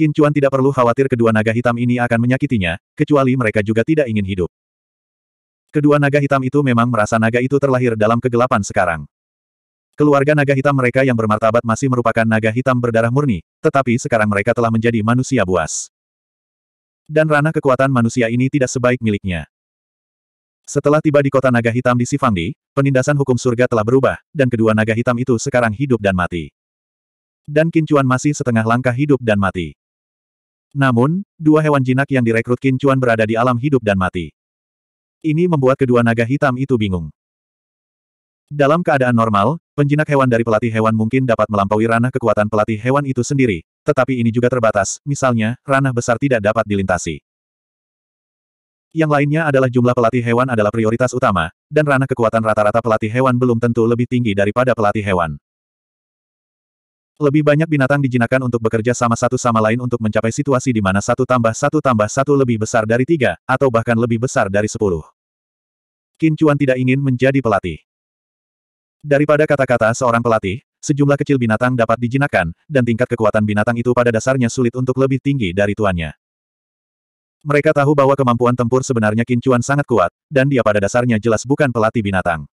Qin Chuan tidak perlu khawatir kedua naga hitam ini akan menyakitinya, kecuali mereka juga tidak ingin hidup. Kedua naga hitam itu memang merasa naga itu terlahir dalam kegelapan sekarang. Keluarga naga hitam mereka yang bermartabat masih merupakan naga hitam berdarah murni, tetapi sekarang mereka telah menjadi manusia buas. Dan ranah kekuatan manusia ini tidak sebaik miliknya. Setelah tiba di kota naga hitam di Sifangdi, penindasan hukum surga telah berubah, dan kedua naga hitam itu sekarang hidup dan mati. Dan Kincuan masih setengah langkah hidup dan mati. Namun, dua hewan jinak yang direkrut Qin Chuan berada di alam hidup dan mati. Ini membuat kedua naga hitam itu bingung. Dalam keadaan normal, penjinak hewan dari pelatih hewan mungkin dapat melampaui ranah kekuatan pelatih hewan itu sendiri, tetapi ini juga terbatas, misalnya, ranah besar tidak dapat dilintasi. Yang lainnya adalah jumlah pelatih hewan adalah prioritas utama, dan ranah kekuatan rata-rata pelatih hewan belum tentu lebih tinggi daripada pelatih hewan. Lebih banyak binatang dijinakan untuk bekerja sama satu sama lain untuk mencapai situasi di mana satu tambah satu tambah satu lebih besar dari tiga, atau bahkan lebih besar dari sepuluh. Qin tidak ingin menjadi pelatih. Daripada kata-kata seorang pelatih, sejumlah kecil binatang dapat dijinakan, dan tingkat kekuatan binatang itu pada dasarnya sulit untuk lebih tinggi dari tuannya. Mereka tahu bahwa kemampuan tempur sebenarnya Qin sangat kuat, dan dia pada dasarnya jelas bukan pelatih binatang.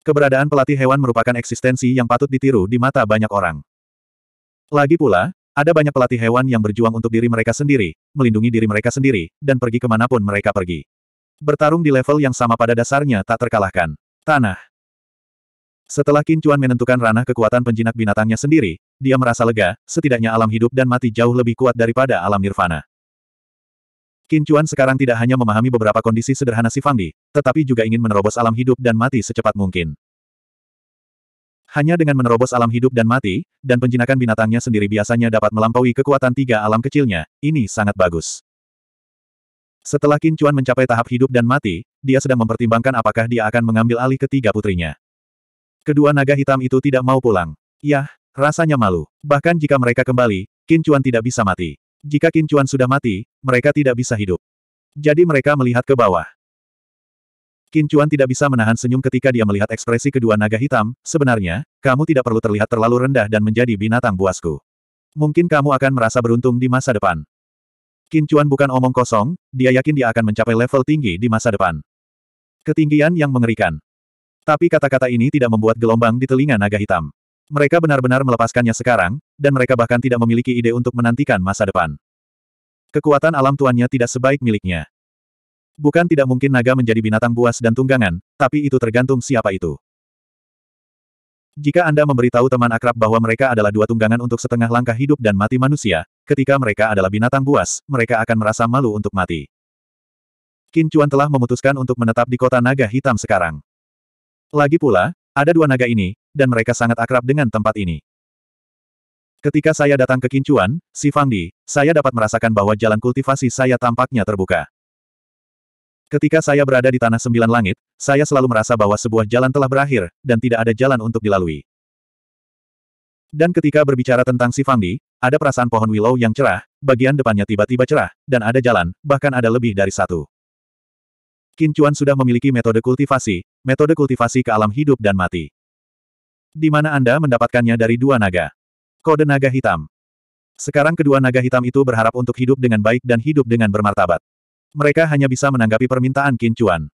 Keberadaan pelatih hewan merupakan eksistensi yang patut ditiru di mata banyak orang. Lagi pula, ada banyak pelatih hewan yang berjuang untuk diri mereka sendiri, melindungi diri mereka sendiri, dan pergi kemanapun mereka pergi. Bertarung di level yang sama pada dasarnya tak terkalahkan. Tanah. Setelah Kincuan menentukan ranah kekuatan penjinak binatangnya sendiri, dia merasa lega, setidaknya alam hidup dan mati jauh lebih kuat daripada alam nirvana. Qin Chuan sekarang tidak hanya memahami beberapa kondisi sederhana si Fangdi, tetapi juga ingin menerobos alam hidup dan mati secepat mungkin. Hanya dengan menerobos alam hidup dan mati, dan penjinakan binatangnya sendiri biasanya dapat melampaui kekuatan tiga alam kecilnya, ini sangat bagus. Setelah Qin Chuan mencapai tahap hidup dan mati, dia sedang mempertimbangkan apakah dia akan mengambil alih ketiga putrinya. Kedua naga hitam itu tidak mau pulang. Yah, rasanya malu. Bahkan jika mereka kembali, Qin Chuan tidak bisa mati. Jika Kincuan sudah mati, mereka tidak bisa hidup. Jadi mereka melihat ke bawah. Kincuan tidak bisa menahan senyum ketika dia melihat ekspresi kedua naga hitam, sebenarnya, kamu tidak perlu terlihat terlalu rendah dan menjadi binatang buasku. Mungkin kamu akan merasa beruntung di masa depan. Kincuan bukan omong kosong, dia yakin dia akan mencapai level tinggi di masa depan. Ketinggian yang mengerikan. Tapi kata-kata ini tidak membuat gelombang di telinga naga hitam. Mereka benar-benar melepaskannya sekarang, dan mereka bahkan tidak memiliki ide untuk menantikan masa depan. Kekuatan alam tuannya tidak sebaik miliknya. Bukan tidak mungkin naga menjadi binatang buas dan tunggangan, tapi itu tergantung siapa itu. Jika Anda memberitahu teman akrab bahwa mereka adalah dua tunggangan untuk setengah langkah hidup dan mati manusia, ketika mereka adalah binatang buas, mereka akan merasa malu untuk mati. Qin Chuan telah memutuskan untuk menetap di kota naga hitam sekarang. Lagi pula, ada dua naga ini, dan mereka sangat akrab dengan tempat ini. Ketika saya datang ke Kincuan, si Fangdi, saya dapat merasakan bahwa jalan kultivasi saya tampaknya terbuka. Ketika saya berada di Tanah Sembilan Langit, saya selalu merasa bahwa sebuah jalan telah berakhir, dan tidak ada jalan untuk dilalui. Dan ketika berbicara tentang si Fangdi, ada perasaan pohon willow yang cerah, bagian depannya tiba-tiba cerah, dan ada jalan, bahkan ada lebih dari satu. Kincuan sudah memiliki metode kultivasi, metode kultivasi ke alam hidup dan mati. Di mana Anda mendapatkannya dari dua naga? Kode naga hitam. Sekarang kedua naga hitam itu berharap untuk hidup dengan baik dan hidup dengan bermartabat. Mereka hanya bisa menanggapi permintaan Kincuan.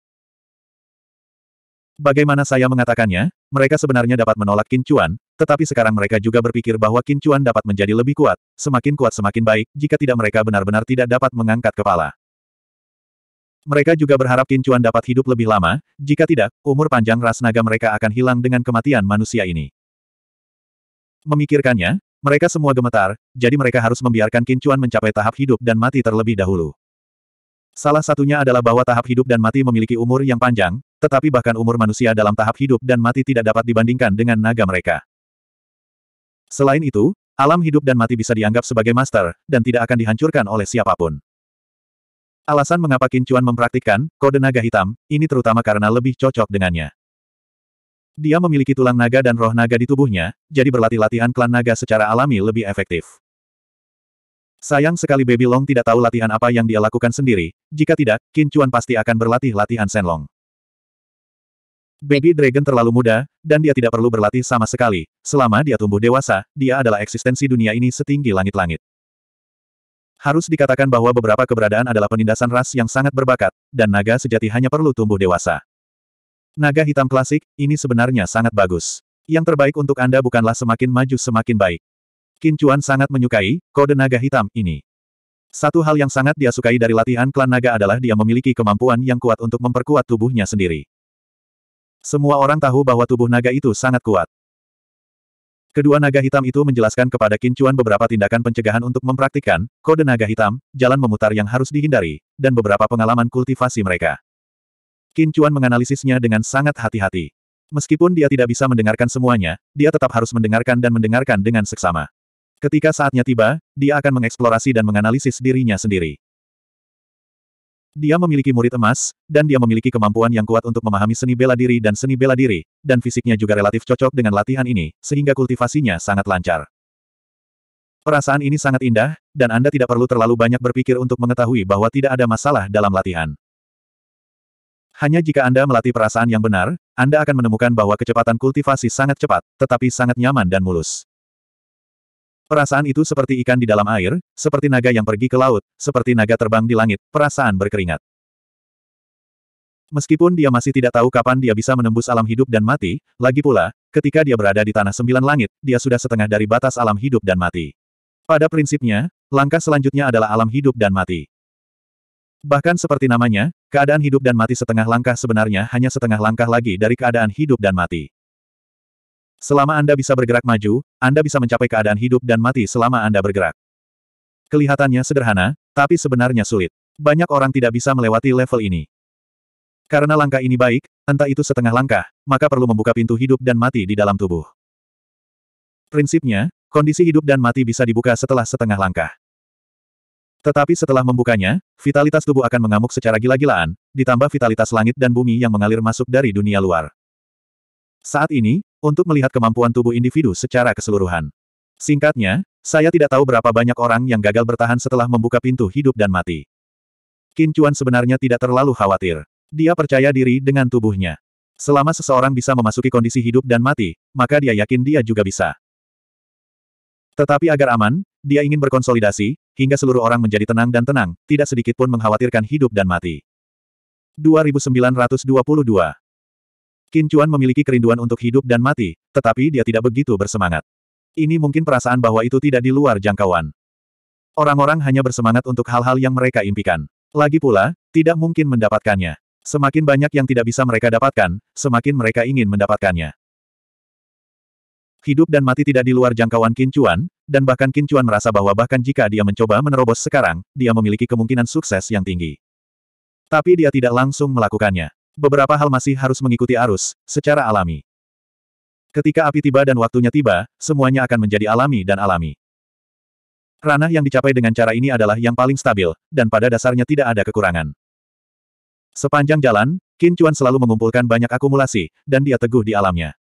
Bagaimana saya mengatakannya, mereka sebenarnya dapat menolak Kincuan, tetapi sekarang mereka juga berpikir bahwa Kincuan dapat menjadi lebih kuat, semakin kuat semakin baik, jika tidak mereka benar-benar tidak dapat mengangkat kepala. Mereka juga berharap Kincuan dapat hidup lebih lama, jika tidak, umur panjang ras naga mereka akan hilang dengan kematian manusia ini. Memikirkannya, mereka semua gemetar, jadi mereka harus membiarkan Kincuan mencapai tahap hidup dan mati terlebih dahulu. Salah satunya adalah bahwa tahap hidup dan mati memiliki umur yang panjang, tetapi bahkan umur manusia dalam tahap hidup dan mati tidak dapat dibandingkan dengan naga mereka. Selain itu, alam hidup dan mati bisa dianggap sebagai master, dan tidak akan dihancurkan oleh siapapun. Alasan mengapa Kincuan mempraktikkan kode naga hitam, ini terutama karena lebih cocok dengannya. Dia memiliki tulang naga dan roh naga di tubuhnya, jadi berlatih latihan klan naga secara alami lebih efektif. Sayang sekali Baby Long tidak tahu latihan apa yang dia lakukan sendiri, jika tidak, Kincuan pasti akan berlatih latihan Senlong. Baby Dragon terlalu muda, dan dia tidak perlu berlatih sama sekali. Selama dia tumbuh dewasa, dia adalah eksistensi dunia ini setinggi langit-langit. Harus dikatakan bahwa beberapa keberadaan adalah penindasan ras yang sangat berbakat, dan naga sejati hanya perlu tumbuh dewasa. Naga hitam klasik, ini sebenarnya sangat bagus. Yang terbaik untuk Anda bukanlah semakin maju semakin baik. Kincuan sangat menyukai kode naga hitam ini. Satu hal yang sangat dia sukai dari latihan klan naga adalah dia memiliki kemampuan yang kuat untuk memperkuat tubuhnya sendiri. Semua orang tahu bahwa tubuh naga itu sangat kuat. Kedua naga hitam itu menjelaskan kepada Kincuan beberapa tindakan pencegahan untuk mempraktikkan kode naga hitam, jalan memutar yang harus dihindari, dan beberapa pengalaman kultivasi mereka. Kincuan menganalisisnya dengan sangat hati-hati. Meskipun dia tidak bisa mendengarkan semuanya, dia tetap harus mendengarkan dan mendengarkan dengan seksama. Ketika saatnya tiba, dia akan mengeksplorasi dan menganalisis dirinya sendiri. Dia memiliki murid emas, dan dia memiliki kemampuan yang kuat untuk memahami seni bela diri dan seni bela diri, dan fisiknya juga relatif cocok dengan latihan ini, sehingga kultivasinya sangat lancar. Perasaan ini sangat indah, dan Anda tidak perlu terlalu banyak berpikir untuk mengetahui bahwa tidak ada masalah dalam latihan. Hanya jika Anda melatih perasaan yang benar, Anda akan menemukan bahwa kecepatan kultivasi sangat cepat, tetapi sangat nyaman dan mulus. Perasaan itu seperti ikan di dalam air, seperti naga yang pergi ke laut, seperti naga terbang di langit, perasaan berkeringat. Meskipun dia masih tidak tahu kapan dia bisa menembus alam hidup dan mati, lagi pula, ketika dia berada di tanah sembilan langit, dia sudah setengah dari batas alam hidup dan mati. Pada prinsipnya, langkah selanjutnya adalah alam hidup dan mati. Bahkan seperti namanya, keadaan hidup dan mati setengah langkah sebenarnya hanya setengah langkah lagi dari keadaan hidup dan mati. Selama Anda bisa bergerak maju, Anda bisa mencapai keadaan hidup dan mati selama Anda bergerak. Kelihatannya sederhana, tapi sebenarnya sulit. Banyak orang tidak bisa melewati level ini. Karena langkah ini baik, entah itu setengah langkah, maka perlu membuka pintu hidup dan mati di dalam tubuh. Prinsipnya, kondisi hidup dan mati bisa dibuka setelah setengah langkah. Tetapi setelah membukanya, vitalitas tubuh akan mengamuk secara gila-gilaan, ditambah vitalitas langit dan bumi yang mengalir masuk dari dunia luar. Saat ini, untuk melihat kemampuan tubuh individu secara keseluruhan. Singkatnya, saya tidak tahu berapa banyak orang yang gagal bertahan setelah membuka pintu hidup dan mati. Qin sebenarnya tidak terlalu khawatir. Dia percaya diri dengan tubuhnya. Selama seseorang bisa memasuki kondisi hidup dan mati, maka dia yakin dia juga bisa. Tetapi agar aman, dia ingin berkonsolidasi, hingga seluruh orang menjadi tenang dan tenang, tidak sedikit pun mengkhawatirkan hidup dan mati. 2922 Qin Chuan memiliki kerinduan untuk hidup dan mati, tetapi dia tidak begitu bersemangat. Ini mungkin perasaan bahwa itu tidak di luar jangkauan. Orang-orang hanya bersemangat untuk hal-hal yang mereka impikan. Lagi pula, tidak mungkin mendapatkannya. Semakin banyak yang tidak bisa mereka dapatkan, semakin mereka ingin mendapatkannya. Hidup dan mati tidak di luar jangkauan Kincuan, dan bahkan Kincuan merasa bahwa bahkan jika dia mencoba menerobos sekarang, dia memiliki kemungkinan sukses yang tinggi. Tapi dia tidak langsung melakukannya. Beberapa hal masih harus mengikuti arus, secara alami. Ketika api tiba dan waktunya tiba, semuanya akan menjadi alami dan alami. Ranah yang dicapai dengan cara ini adalah yang paling stabil, dan pada dasarnya tidak ada kekurangan. Sepanjang jalan, Qin Chuan selalu mengumpulkan banyak akumulasi, dan dia teguh di alamnya.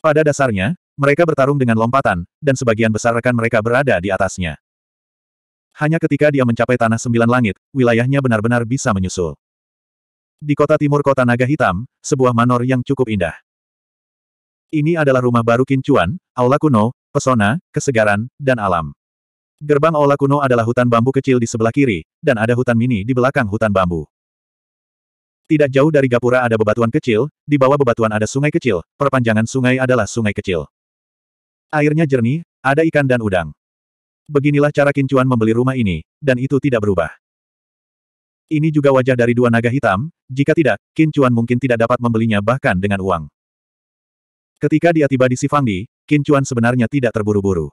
Pada dasarnya, mereka bertarung dengan lompatan, dan sebagian besar rekan mereka berada di atasnya. Hanya ketika dia mencapai tanah sembilan langit, wilayahnya benar-benar bisa menyusul. Di kota timur kota Naga Hitam, sebuah manor yang cukup indah. Ini adalah rumah baru Kincuan, aula kuno, pesona, kesegaran, dan alam. Gerbang aula kuno adalah hutan bambu kecil di sebelah kiri, dan ada hutan mini di belakang hutan bambu. Tidak jauh dari gapura ada bebatuan kecil, di bawah bebatuan ada sungai kecil, perpanjangan sungai adalah sungai kecil. Airnya jernih, ada ikan dan udang. Beginilah cara Kincuan membeli rumah ini, dan itu tidak berubah. Ini juga wajah dari dua naga hitam, jika tidak, Qin Chuan mungkin tidak dapat membelinya bahkan dengan uang. Ketika dia tiba di Sifangdi, Qin Chuan sebenarnya tidak terburu-buru.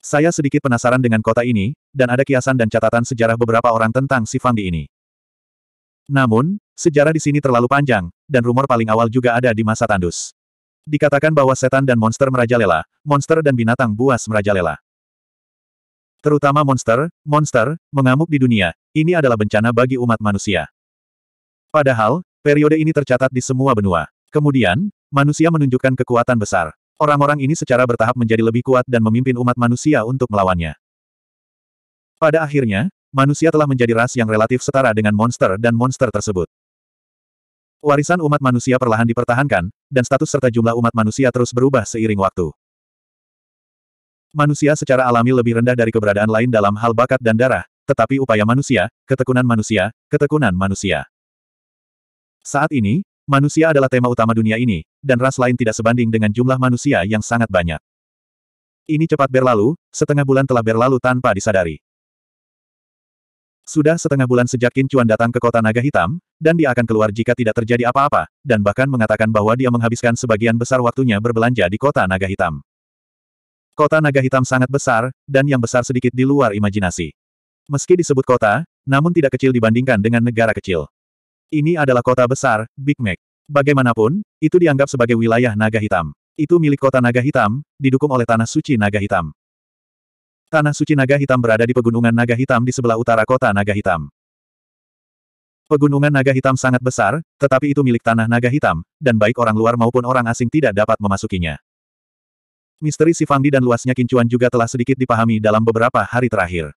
Saya sedikit penasaran dengan kota ini, dan ada kiasan dan catatan sejarah beberapa orang tentang Sifangdi ini. Namun, sejarah di sini terlalu panjang, dan rumor paling awal juga ada di masa tandus. Dikatakan bahwa setan dan monster merajalela, monster dan binatang buas merajalela. Terutama monster, monster, mengamuk di dunia, ini adalah bencana bagi umat manusia. Padahal, periode ini tercatat di semua benua. Kemudian, manusia menunjukkan kekuatan besar. Orang-orang ini secara bertahap menjadi lebih kuat dan memimpin umat manusia untuk melawannya. Pada akhirnya, manusia telah menjadi ras yang relatif setara dengan monster dan monster tersebut. Warisan umat manusia perlahan dipertahankan, dan status serta jumlah umat manusia terus berubah seiring waktu. Manusia secara alami lebih rendah dari keberadaan lain dalam hal bakat dan darah, tetapi upaya manusia, ketekunan manusia, ketekunan manusia. Saat ini, manusia adalah tema utama dunia ini, dan ras lain tidak sebanding dengan jumlah manusia yang sangat banyak. Ini cepat berlalu, setengah bulan telah berlalu tanpa disadari. Sudah setengah bulan sejak Qin Chuan datang ke kota Naga Hitam, dan dia akan keluar jika tidak terjadi apa-apa, dan bahkan mengatakan bahwa dia menghabiskan sebagian besar waktunya berbelanja di kota Naga Hitam. Kota naga hitam sangat besar, dan yang besar sedikit di luar imajinasi. Meski disebut kota, namun tidak kecil dibandingkan dengan negara kecil. Ini adalah kota besar, Big Mac. Bagaimanapun, itu dianggap sebagai wilayah naga hitam. Itu milik kota naga hitam, didukung oleh tanah suci naga hitam. Tanah suci naga hitam berada di pegunungan naga hitam di sebelah utara kota naga hitam. Pegunungan naga hitam sangat besar, tetapi itu milik tanah naga hitam, dan baik orang luar maupun orang asing tidak dapat memasukinya. Misteri Sifangdi dan luasnya kincuan juga telah sedikit dipahami dalam beberapa hari terakhir.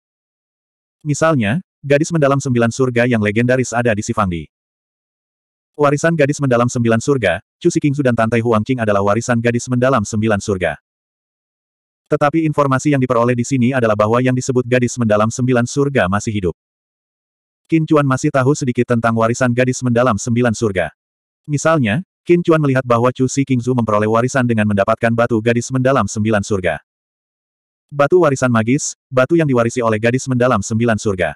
Misalnya, gadis mendalam sembilan surga yang legendaris ada di Sifangdi. Warisan gadis mendalam sembilan surga, Chu Sikingsu dan Tantai Huangqing adalah warisan gadis mendalam sembilan surga. Tetapi informasi yang diperoleh di sini adalah bahwa yang disebut gadis mendalam sembilan surga masih hidup. Kincuan masih tahu sedikit tentang warisan gadis mendalam sembilan surga. Misalnya, Qin Chuan melihat bahwa Chu Si Qingzu memperoleh warisan dengan mendapatkan batu gadis mendalam sembilan surga. Batu warisan magis, batu yang diwarisi oleh gadis mendalam sembilan surga.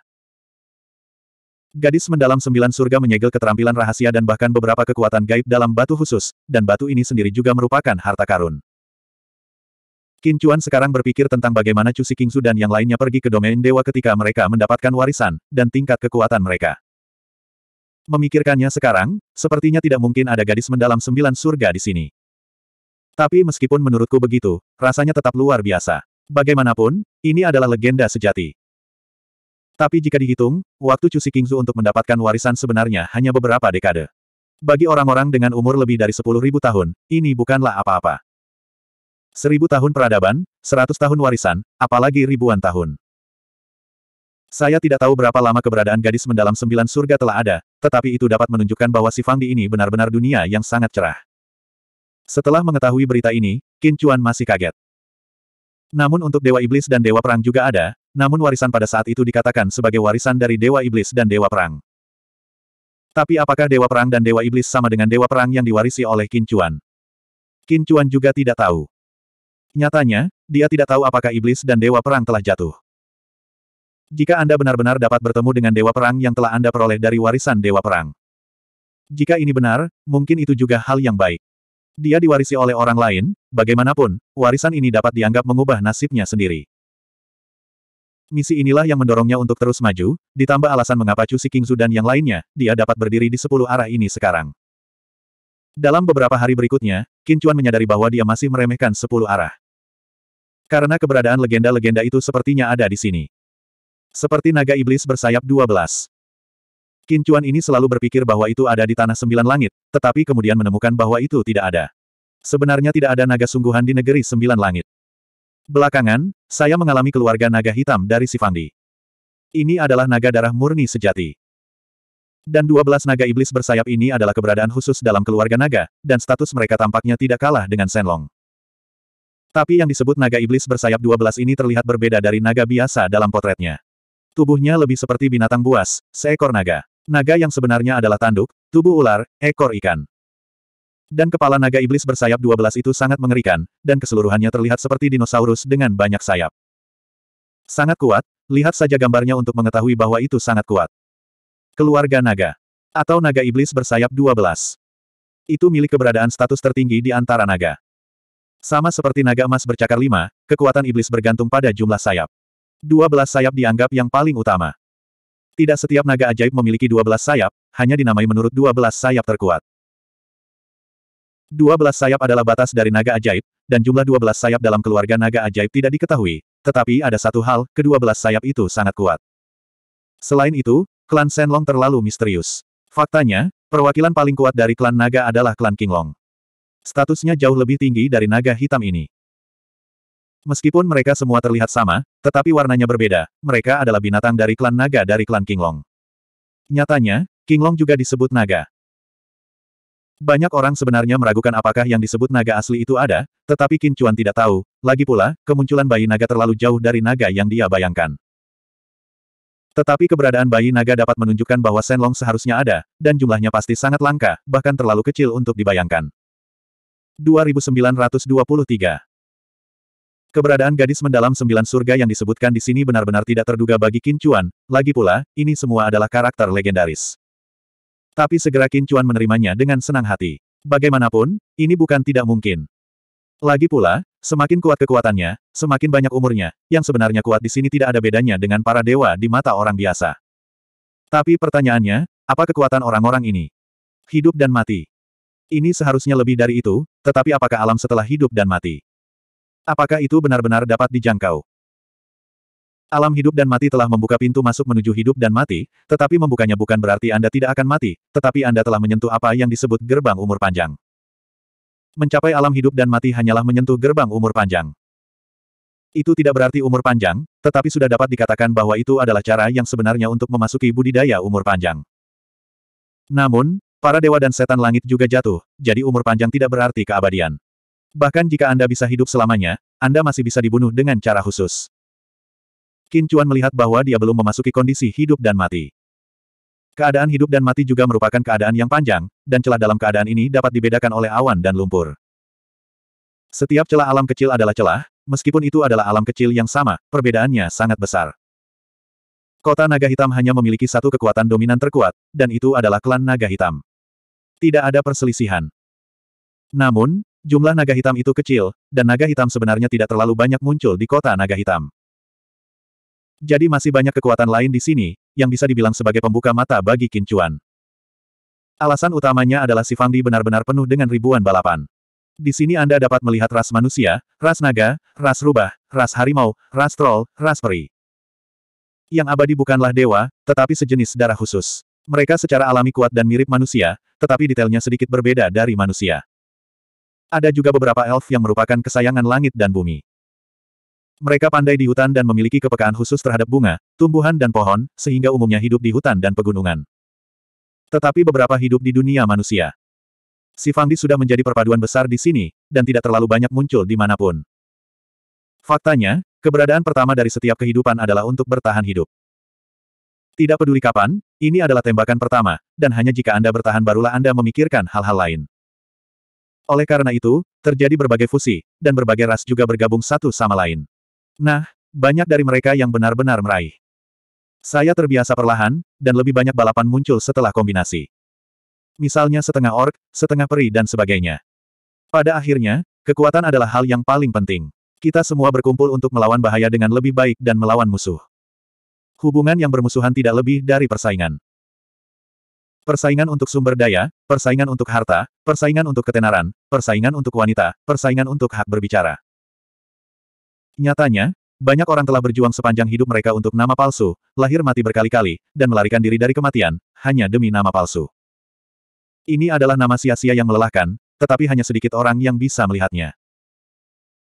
Gadis mendalam sembilan surga menyegel keterampilan rahasia dan bahkan beberapa kekuatan gaib dalam batu khusus, dan batu ini sendiri juga merupakan harta karun. Qin Chuan sekarang berpikir tentang bagaimana Chu Si Qingzu dan yang lainnya pergi ke domain dewa ketika mereka mendapatkan warisan, dan tingkat kekuatan mereka. Memikirkannya sekarang, sepertinya tidak mungkin ada gadis mendalam sembilan surga di sini. Tapi meskipun menurutku begitu, rasanya tetap luar biasa. Bagaimanapun, ini adalah legenda sejati. Tapi jika dihitung, waktu Cusi Kingzu untuk mendapatkan warisan sebenarnya hanya beberapa dekade. Bagi orang-orang dengan umur lebih dari sepuluh ribu tahun, ini bukanlah apa-apa. Seribu tahun peradaban, seratus tahun warisan, apalagi ribuan tahun. Saya tidak tahu berapa lama keberadaan gadis mendalam sembilan surga telah ada, tetapi itu dapat menunjukkan bahwa si Fangdi ini benar-benar dunia yang sangat cerah. Setelah mengetahui berita ini, Qin Chuan masih kaget. Namun untuk Dewa Iblis dan Dewa Perang juga ada, namun warisan pada saat itu dikatakan sebagai warisan dari Dewa Iblis dan Dewa Perang. Tapi apakah Dewa Perang dan Dewa Iblis sama dengan Dewa Perang yang diwarisi oleh Qin Chuan? Qin Chuan juga tidak tahu. Nyatanya, dia tidak tahu apakah iblis dan dewa perang telah jatuh. Jika Anda benar-benar dapat bertemu dengan Dewa Perang yang telah Anda peroleh dari warisan Dewa Perang. Jika ini benar, mungkin itu juga hal yang baik. Dia diwarisi oleh orang lain, bagaimanapun, warisan ini dapat dianggap mengubah nasibnya sendiri. Misi inilah yang mendorongnya untuk terus maju, ditambah alasan mengapa Chu King dan yang lainnya, dia dapat berdiri di sepuluh arah ini sekarang. Dalam beberapa hari berikutnya, Qin Chuan menyadari bahwa dia masih meremehkan sepuluh arah. Karena keberadaan legenda-legenda itu sepertinya ada di sini. Seperti naga iblis bersayap 12. Kincuan ini selalu berpikir bahwa itu ada di tanah sembilan langit, tetapi kemudian menemukan bahwa itu tidak ada. Sebenarnya tidak ada naga sungguhan di negeri sembilan langit. Belakangan, saya mengalami keluarga naga hitam dari Sifangdi. Ini adalah naga darah murni sejati. Dan 12 naga iblis bersayap ini adalah keberadaan khusus dalam keluarga naga, dan status mereka tampaknya tidak kalah dengan Senlong. Tapi yang disebut naga iblis bersayap 12 ini terlihat berbeda dari naga biasa dalam potretnya. Tubuhnya lebih seperti binatang buas, seekor naga. Naga yang sebenarnya adalah tanduk, tubuh ular, ekor ikan. Dan kepala naga iblis bersayap 12 itu sangat mengerikan, dan keseluruhannya terlihat seperti dinosaurus dengan banyak sayap. Sangat kuat, lihat saja gambarnya untuk mengetahui bahwa itu sangat kuat. Keluarga naga. Atau naga iblis bersayap 12. Itu milik keberadaan status tertinggi di antara naga. Sama seperti naga emas bercakar lima, kekuatan iblis bergantung pada jumlah sayap. Dua belas sayap dianggap yang paling utama. Tidak setiap naga ajaib memiliki dua belas sayap, hanya dinamai menurut dua belas sayap terkuat. Dua belas sayap adalah batas dari naga ajaib, dan jumlah dua belas sayap dalam keluarga naga ajaib tidak diketahui, tetapi ada satu hal, kedua belas sayap itu sangat kuat. Selain itu, klan Senlong terlalu misterius. Faktanya, perwakilan paling kuat dari klan naga adalah klan Kinglong. Statusnya jauh lebih tinggi dari naga hitam ini. Meskipun mereka semua terlihat sama, tetapi warnanya berbeda, mereka adalah binatang dari klan naga dari klan Kinglong. Nyatanya, Kinglong juga disebut naga. Banyak orang sebenarnya meragukan apakah yang disebut naga asli itu ada, tetapi Qin Chuan tidak tahu, lagi pula, kemunculan bayi naga terlalu jauh dari naga yang dia bayangkan. Tetapi keberadaan bayi naga dapat menunjukkan bahwa Senlong seharusnya ada, dan jumlahnya pasti sangat langka, bahkan terlalu kecil untuk dibayangkan. 2923 Keberadaan gadis mendalam sembilan surga yang disebutkan di sini benar-benar tidak terduga bagi Qin Chuan, lagi pula, ini semua adalah karakter legendaris. Tapi segera Qin Chuan menerimanya dengan senang hati. Bagaimanapun, ini bukan tidak mungkin. Lagi pula, semakin kuat kekuatannya, semakin banyak umurnya, yang sebenarnya kuat di sini tidak ada bedanya dengan para dewa di mata orang biasa. Tapi pertanyaannya, apa kekuatan orang-orang ini? Hidup dan mati. Ini seharusnya lebih dari itu, tetapi apakah alam setelah hidup dan mati? Apakah itu benar-benar dapat dijangkau? Alam hidup dan mati telah membuka pintu masuk menuju hidup dan mati, tetapi membukanya bukan berarti Anda tidak akan mati, tetapi Anda telah menyentuh apa yang disebut gerbang umur panjang. Mencapai alam hidup dan mati hanyalah menyentuh gerbang umur panjang. Itu tidak berarti umur panjang, tetapi sudah dapat dikatakan bahwa itu adalah cara yang sebenarnya untuk memasuki budidaya umur panjang. Namun, para dewa dan setan langit juga jatuh, jadi umur panjang tidak berarti keabadian. Bahkan jika Anda bisa hidup selamanya, Anda masih bisa dibunuh dengan cara khusus. Qin Chuan melihat bahwa dia belum memasuki kondisi hidup dan mati. Keadaan hidup dan mati juga merupakan keadaan yang panjang, dan celah dalam keadaan ini dapat dibedakan oleh awan dan lumpur. Setiap celah alam kecil adalah celah, meskipun itu adalah alam kecil yang sama, perbedaannya sangat besar. Kota Naga Hitam hanya memiliki satu kekuatan dominan terkuat, dan itu adalah klan Naga Hitam. Tidak ada perselisihan. Namun, Jumlah naga hitam itu kecil, dan naga hitam sebenarnya tidak terlalu banyak muncul di kota naga hitam. Jadi masih banyak kekuatan lain di sini, yang bisa dibilang sebagai pembuka mata bagi Kincuan. Alasan utamanya adalah si Fangdi benar-benar penuh dengan ribuan balapan. Di sini Anda dapat melihat ras manusia, ras naga, ras rubah, ras harimau, ras troll, ras peri. Yang abadi bukanlah dewa, tetapi sejenis darah khusus. Mereka secara alami kuat dan mirip manusia, tetapi detailnya sedikit berbeda dari manusia. Ada juga beberapa elf yang merupakan kesayangan langit dan bumi. Mereka pandai di hutan dan memiliki kepekaan khusus terhadap bunga, tumbuhan dan pohon, sehingga umumnya hidup di hutan dan pegunungan. Tetapi beberapa hidup di dunia manusia. Si Fangdi sudah menjadi perpaduan besar di sini, dan tidak terlalu banyak muncul di manapun. Faktanya, keberadaan pertama dari setiap kehidupan adalah untuk bertahan hidup. Tidak peduli kapan, ini adalah tembakan pertama, dan hanya jika Anda bertahan barulah Anda memikirkan hal-hal lain. Oleh karena itu, terjadi berbagai fusi, dan berbagai ras juga bergabung satu sama lain. Nah, banyak dari mereka yang benar-benar meraih. Saya terbiasa perlahan, dan lebih banyak balapan muncul setelah kombinasi. Misalnya setengah ork, setengah peri dan sebagainya. Pada akhirnya, kekuatan adalah hal yang paling penting. Kita semua berkumpul untuk melawan bahaya dengan lebih baik dan melawan musuh. Hubungan yang bermusuhan tidak lebih dari persaingan. Persaingan untuk sumber daya, persaingan untuk harta, persaingan untuk ketenaran, persaingan untuk wanita, persaingan untuk hak berbicara. Nyatanya, banyak orang telah berjuang sepanjang hidup mereka untuk nama palsu, lahir mati berkali-kali, dan melarikan diri dari kematian, hanya demi nama palsu. Ini adalah nama sia-sia yang melelahkan, tetapi hanya sedikit orang yang bisa melihatnya.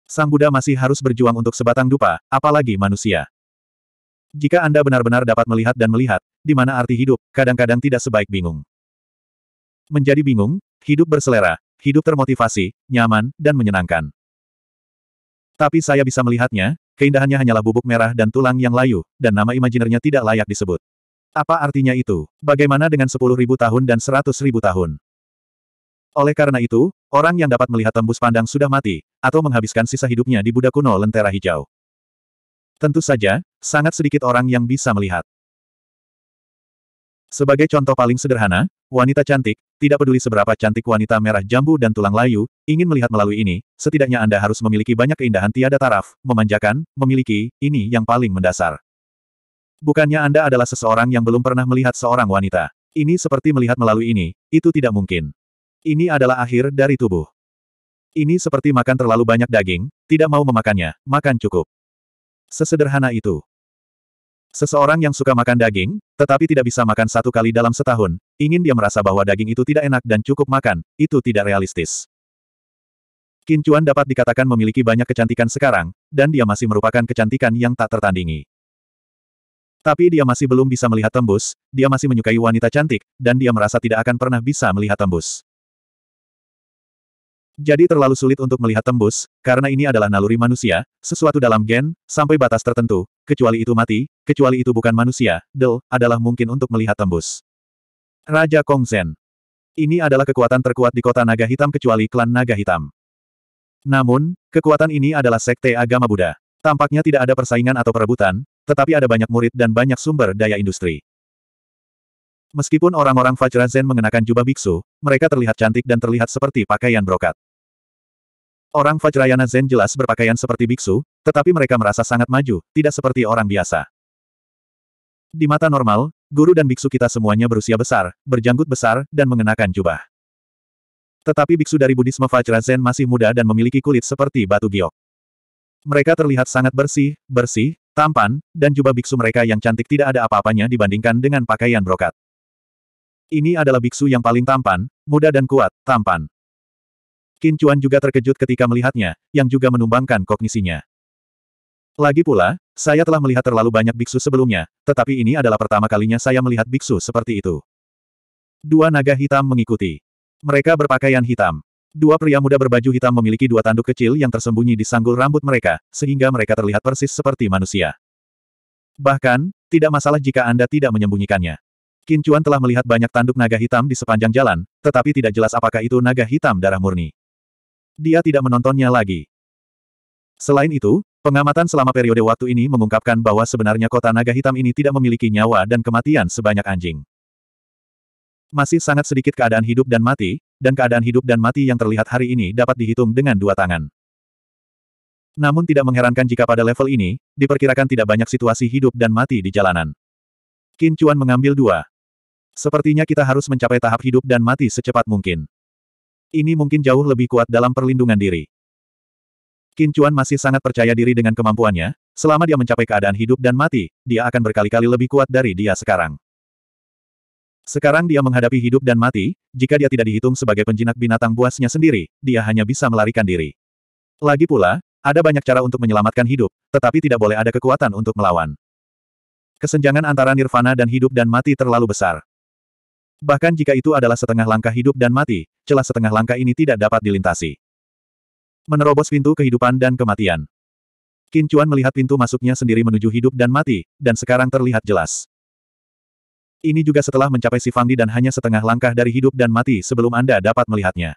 Sang Buddha masih harus berjuang untuk sebatang dupa, apalagi manusia. Jika Anda benar-benar dapat melihat dan melihat, di mana arti hidup, kadang-kadang tidak sebaik bingung. Menjadi bingung, hidup berselera, hidup termotivasi, nyaman, dan menyenangkan. Tapi saya bisa melihatnya, keindahannya hanyalah bubuk merah dan tulang yang layu, dan nama imajinernya tidak layak disebut. Apa artinya itu? Bagaimana dengan ribu tahun dan seratus ribu tahun? Oleh karena itu, orang yang dapat melihat tembus pandang sudah mati, atau menghabiskan sisa hidupnya di Buddha kuno lentera hijau. Tentu saja, sangat sedikit orang yang bisa melihat. Sebagai contoh paling sederhana, wanita cantik, tidak peduli seberapa cantik wanita merah jambu dan tulang layu, ingin melihat melalui ini, setidaknya Anda harus memiliki banyak keindahan tiada taraf, memanjakan, memiliki, ini yang paling mendasar. Bukannya Anda adalah seseorang yang belum pernah melihat seorang wanita. Ini seperti melihat melalui ini, itu tidak mungkin. Ini adalah akhir dari tubuh. Ini seperti makan terlalu banyak daging, tidak mau memakannya, makan cukup. Sesederhana itu. Seseorang yang suka makan daging, tetapi tidak bisa makan satu kali dalam setahun, ingin dia merasa bahwa daging itu tidak enak dan cukup makan, itu tidak realistis. Kincuan dapat dikatakan memiliki banyak kecantikan sekarang, dan dia masih merupakan kecantikan yang tak tertandingi. Tapi dia masih belum bisa melihat tembus, dia masih menyukai wanita cantik, dan dia merasa tidak akan pernah bisa melihat tembus. Jadi terlalu sulit untuk melihat tembus, karena ini adalah naluri manusia, sesuatu dalam gen, sampai batas tertentu, kecuali itu mati, kecuali itu bukan manusia, Del, adalah mungkin untuk melihat tembus. Raja Kong Zen. Ini adalah kekuatan terkuat di kota Naga Hitam kecuali klan Naga Hitam. Namun, kekuatan ini adalah sekte agama Buddha. Tampaknya tidak ada persaingan atau perebutan, tetapi ada banyak murid dan banyak sumber daya industri. Meskipun orang-orang Fajra Zen mengenakan jubah biksu, mereka terlihat cantik dan terlihat seperti pakaian brokat. Orang Vajrayana Zen jelas berpakaian seperti biksu, tetapi mereka merasa sangat maju, tidak seperti orang biasa. Di mata normal, guru dan biksu kita semuanya berusia besar, berjanggut besar, dan mengenakan jubah. Tetapi biksu dari Buddhisme Vajra Zen masih muda dan memiliki kulit seperti batu giok. Mereka terlihat sangat bersih, bersih, tampan, dan jubah biksu mereka yang cantik tidak ada apa-apanya dibandingkan dengan pakaian brokat. Ini adalah biksu yang paling tampan, muda dan kuat, tampan. Qin Chuan juga terkejut ketika melihatnya, yang juga menumbangkan kognisinya. Lagi pula, saya telah melihat terlalu banyak biksu sebelumnya, tetapi ini adalah pertama kalinya saya melihat biksu seperti itu. Dua naga hitam mengikuti. Mereka berpakaian hitam. Dua pria muda berbaju hitam memiliki dua tanduk kecil yang tersembunyi di sanggul rambut mereka, sehingga mereka terlihat persis seperti manusia. Bahkan, tidak masalah jika Anda tidak menyembunyikannya. Kincuan telah melihat banyak tanduk naga hitam di sepanjang jalan, tetapi tidak jelas apakah itu naga hitam darah murni. Dia tidak menontonnya lagi. Selain itu, pengamatan selama periode waktu ini mengungkapkan bahwa sebenarnya kota naga hitam ini tidak memiliki nyawa dan kematian sebanyak anjing. Masih sangat sedikit keadaan hidup dan mati, dan keadaan hidup dan mati yang terlihat hari ini dapat dihitung dengan dua tangan. Namun tidak mengherankan jika pada level ini, diperkirakan tidak banyak situasi hidup dan mati di jalanan. Kincuan mengambil dua. Sepertinya kita harus mencapai tahap hidup dan mati secepat mungkin. Ini mungkin jauh lebih kuat dalam perlindungan diri. Kincuan masih sangat percaya diri dengan kemampuannya, selama dia mencapai keadaan hidup dan mati, dia akan berkali-kali lebih kuat dari dia sekarang. Sekarang dia menghadapi hidup dan mati, jika dia tidak dihitung sebagai penjinak binatang buasnya sendiri, dia hanya bisa melarikan diri. Lagi pula, ada banyak cara untuk menyelamatkan hidup, tetapi tidak boleh ada kekuatan untuk melawan. Kesenjangan antara nirvana dan hidup dan mati terlalu besar. Bahkan jika itu adalah setengah langkah hidup dan mati, celah setengah langkah ini tidak dapat dilintasi. Menerobos pintu kehidupan dan kematian. kincuan melihat pintu masuknya sendiri menuju hidup dan mati, dan sekarang terlihat jelas. Ini juga setelah mencapai si dan hanya setengah langkah dari hidup dan mati sebelum Anda dapat melihatnya.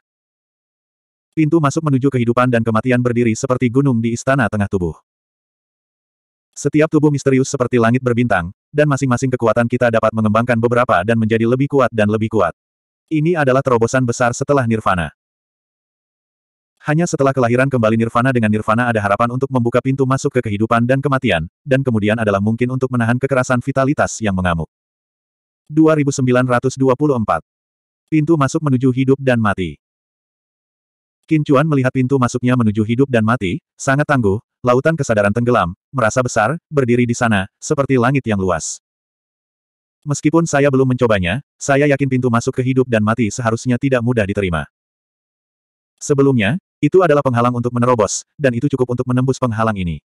Pintu masuk menuju kehidupan dan kematian berdiri seperti gunung di istana tengah tubuh. Setiap tubuh misterius seperti langit berbintang, dan masing-masing kekuatan kita dapat mengembangkan beberapa dan menjadi lebih kuat dan lebih kuat. Ini adalah terobosan besar setelah Nirvana. Hanya setelah kelahiran kembali Nirvana dengan Nirvana ada harapan untuk membuka pintu masuk ke kehidupan dan kematian, dan kemudian adalah mungkin untuk menahan kekerasan vitalitas yang mengamuk. 2924 Pintu masuk menuju hidup dan mati Kincuan melihat pintu masuknya menuju hidup dan mati, sangat tangguh, lautan kesadaran tenggelam, merasa besar, berdiri di sana, seperti langit yang luas. Meskipun saya belum mencobanya, saya yakin pintu masuk ke hidup dan mati seharusnya tidak mudah diterima. Sebelumnya, itu adalah penghalang untuk menerobos, dan itu cukup untuk menembus penghalang ini.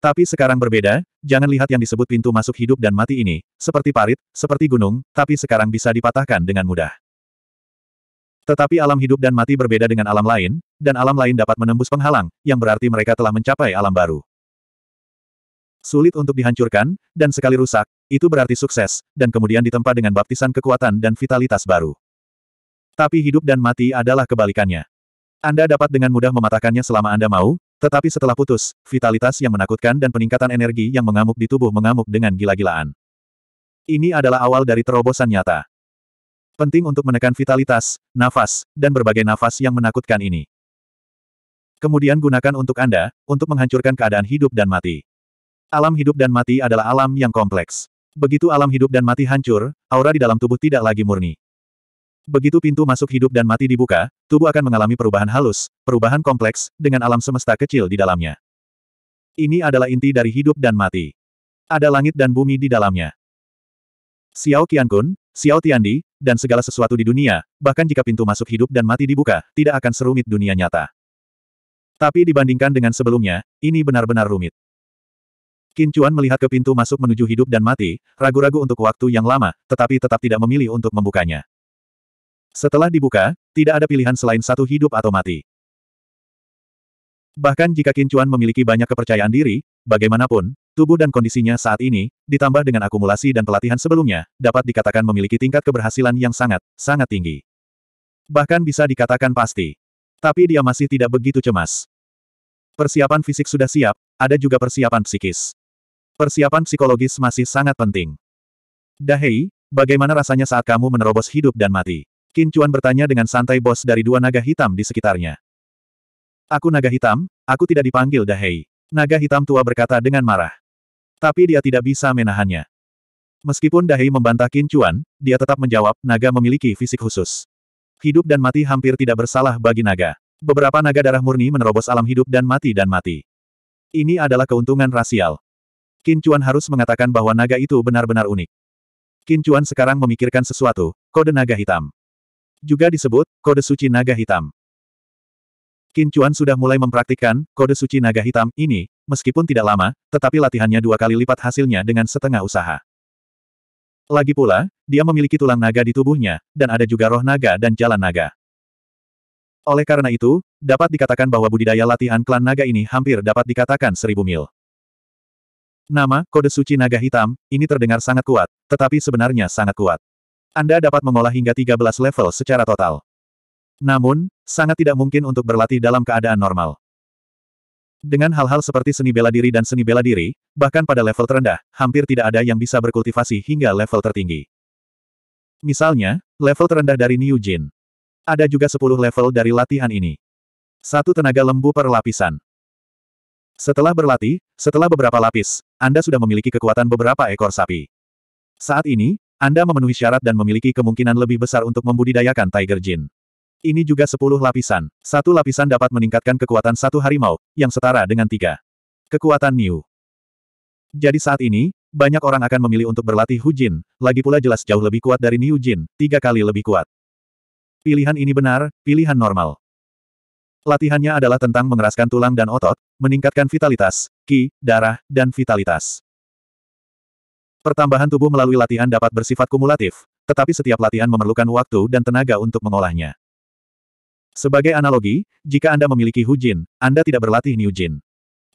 Tapi sekarang berbeda, jangan lihat yang disebut pintu masuk hidup dan mati ini, seperti parit, seperti gunung, tapi sekarang bisa dipatahkan dengan mudah. Tetapi alam hidup dan mati berbeda dengan alam lain, dan alam lain dapat menembus penghalang, yang berarti mereka telah mencapai alam baru. Sulit untuk dihancurkan, dan sekali rusak, itu berarti sukses, dan kemudian ditempa dengan baptisan kekuatan dan vitalitas baru. Tapi hidup dan mati adalah kebalikannya. Anda dapat dengan mudah mematahkannya selama Anda mau, tetapi setelah putus, vitalitas yang menakutkan dan peningkatan energi yang mengamuk di tubuh mengamuk dengan gila-gilaan. Ini adalah awal dari terobosan nyata. Penting untuk menekan vitalitas, nafas, dan berbagai nafas yang menakutkan ini. Kemudian gunakan untuk Anda, untuk menghancurkan keadaan hidup dan mati. Alam hidup dan mati adalah alam yang kompleks. Begitu alam hidup dan mati hancur, aura di dalam tubuh tidak lagi murni. Begitu pintu masuk hidup dan mati dibuka, tubuh akan mengalami perubahan halus, perubahan kompleks, dengan alam semesta kecil di dalamnya. Ini adalah inti dari hidup dan mati. Ada langit dan bumi di dalamnya. Xiao Qiankun, Xiao Tiandi, dan segala sesuatu di dunia, bahkan jika pintu masuk hidup dan mati dibuka, tidak akan serumit dunia nyata. Tapi dibandingkan dengan sebelumnya, ini benar-benar rumit. Qin melihat ke pintu masuk menuju hidup dan mati, ragu-ragu untuk waktu yang lama, tetapi tetap tidak memilih untuk membukanya. Setelah dibuka, tidak ada pilihan selain satu hidup atau mati. Bahkan jika Qin memiliki banyak kepercayaan diri, bagaimanapun, Tubuh dan kondisinya saat ini, ditambah dengan akumulasi dan pelatihan sebelumnya, dapat dikatakan memiliki tingkat keberhasilan yang sangat, sangat tinggi. Bahkan bisa dikatakan pasti. Tapi dia masih tidak begitu cemas. Persiapan fisik sudah siap, ada juga persiapan psikis. Persiapan psikologis masih sangat penting. Dahei, bagaimana rasanya saat kamu menerobos hidup dan mati? Qin Chuan bertanya dengan santai bos dari dua naga hitam di sekitarnya. Aku naga hitam, aku tidak dipanggil Dahei. Naga hitam tua berkata dengan marah. Tapi dia tidak bisa menahannya. Meskipun Dahei membantah Qin dia tetap menjawab, naga memiliki fisik khusus. Hidup dan mati hampir tidak bersalah bagi naga. Beberapa naga darah murni menerobos alam hidup dan mati dan mati. Ini adalah keuntungan rasial. Qin harus mengatakan bahwa naga itu benar-benar unik. Qin sekarang memikirkan sesuatu, kode naga hitam. Juga disebut, kode suci naga hitam. Qin Chuan sudah mulai mempraktikkan kode suci naga hitam ini, meskipun tidak lama, tetapi latihannya dua kali lipat hasilnya dengan setengah usaha. Lagi pula, dia memiliki tulang naga di tubuhnya, dan ada juga roh naga dan jalan naga. Oleh karena itu, dapat dikatakan bahwa budidaya latihan klan naga ini hampir dapat dikatakan seribu mil. Nama, kode suci naga hitam, ini terdengar sangat kuat, tetapi sebenarnya sangat kuat. Anda dapat mengolah hingga 13 level secara total. Namun, sangat tidak mungkin untuk berlatih dalam keadaan normal. Dengan hal-hal seperti seni bela diri dan seni bela diri, bahkan pada level terendah, hampir tidak ada yang bisa berkultivasi hingga level tertinggi. Misalnya, level terendah dari New Jin. Ada juga 10 level dari latihan ini. Satu tenaga lembu per lapisan. Setelah berlatih, setelah beberapa lapis, Anda sudah memiliki kekuatan beberapa ekor sapi. Saat ini, Anda memenuhi syarat dan memiliki kemungkinan lebih besar untuk membudidayakan Tiger Jin. Ini juga sepuluh lapisan. Satu lapisan dapat meningkatkan kekuatan satu harimau, yang setara dengan tiga. Kekuatan Niu. Jadi saat ini, banyak orang akan memilih untuk berlatih Hujin, lagi pula jelas jauh lebih kuat dari Niu Jin, tiga kali lebih kuat. Pilihan ini benar, pilihan normal. Latihannya adalah tentang mengeraskan tulang dan otot, meningkatkan vitalitas, ki, darah, dan vitalitas. Pertambahan tubuh melalui latihan dapat bersifat kumulatif, tetapi setiap latihan memerlukan waktu dan tenaga untuk mengolahnya. Sebagai analogi, jika Anda memiliki Hujin, Anda tidak berlatih Niujin.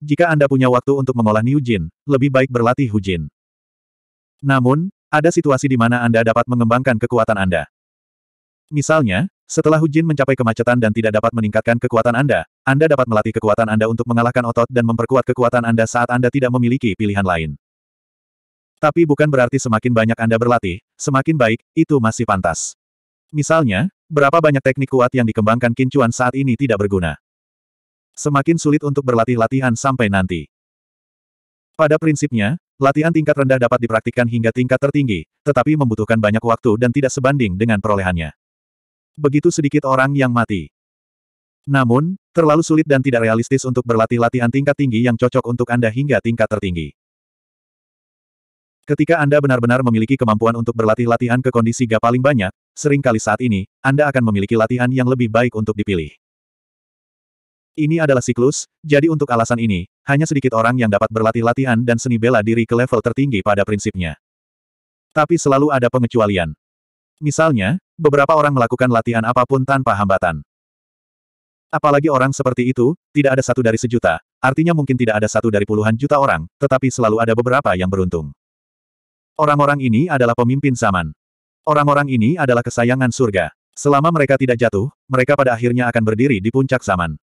Jika Anda punya waktu untuk mengolah Niujin, lebih baik berlatih Hujin. Namun, ada situasi di mana Anda dapat mengembangkan kekuatan Anda. Misalnya, setelah Hujin mencapai kemacetan dan tidak dapat meningkatkan kekuatan Anda, Anda dapat melatih kekuatan Anda untuk mengalahkan otot dan memperkuat kekuatan Anda saat Anda tidak memiliki pilihan lain. Tapi bukan berarti semakin banyak Anda berlatih, semakin baik, itu masih pantas. Misalnya, berapa banyak teknik kuat yang dikembangkan Kincuan saat ini tidak berguna. Semakin sulit untuk berlatih latihan sampai nanti. Pada prinsipnya, latihan tingkat rendah dapat dipraktikkan hingga tingkat tertinggi, tetapi membutuhkan banyak waktu dan tidak sebanding dengan perolehannya. Begitu sedikit orang yang mati. Namun, terlalu sulit dan tidak realistis untuk berlatih latihan tingkat tinggi yang cocok untuk Anda hingga tingkat tertinggi. Ketika Anda benar-benar memiliki kemampuan untuk berlatih latihan ke kondisi GA paling banyak, seringkali saat ini, Anda akan memiliki latihan yang lebih baik untuk dipilih. Ini adalah siklus, jadi untuk alasan ini, hanya sedikit orang yang dapat berlatih latihan dan seni bela diri ke level tertinggi pada prinsipnya. Tapi selalu ada pengecualian. Misalnya, beberapa orang melakukan latihan apapun tanpa hambatan. Apalagi orang seperti itu, tidak ada satu dari sejuta, artinya mungkin tidak ada satu dari puluhan juta orang, tetapi selalu ada beberapa yang beruntung. Orang-orang ini adalah pemimpin zaman. Orang-orang ini adalah kesayangan surga. Selama mereka tidak jatuh, mereka pada akhirnya akan berdiri di puncak zaman.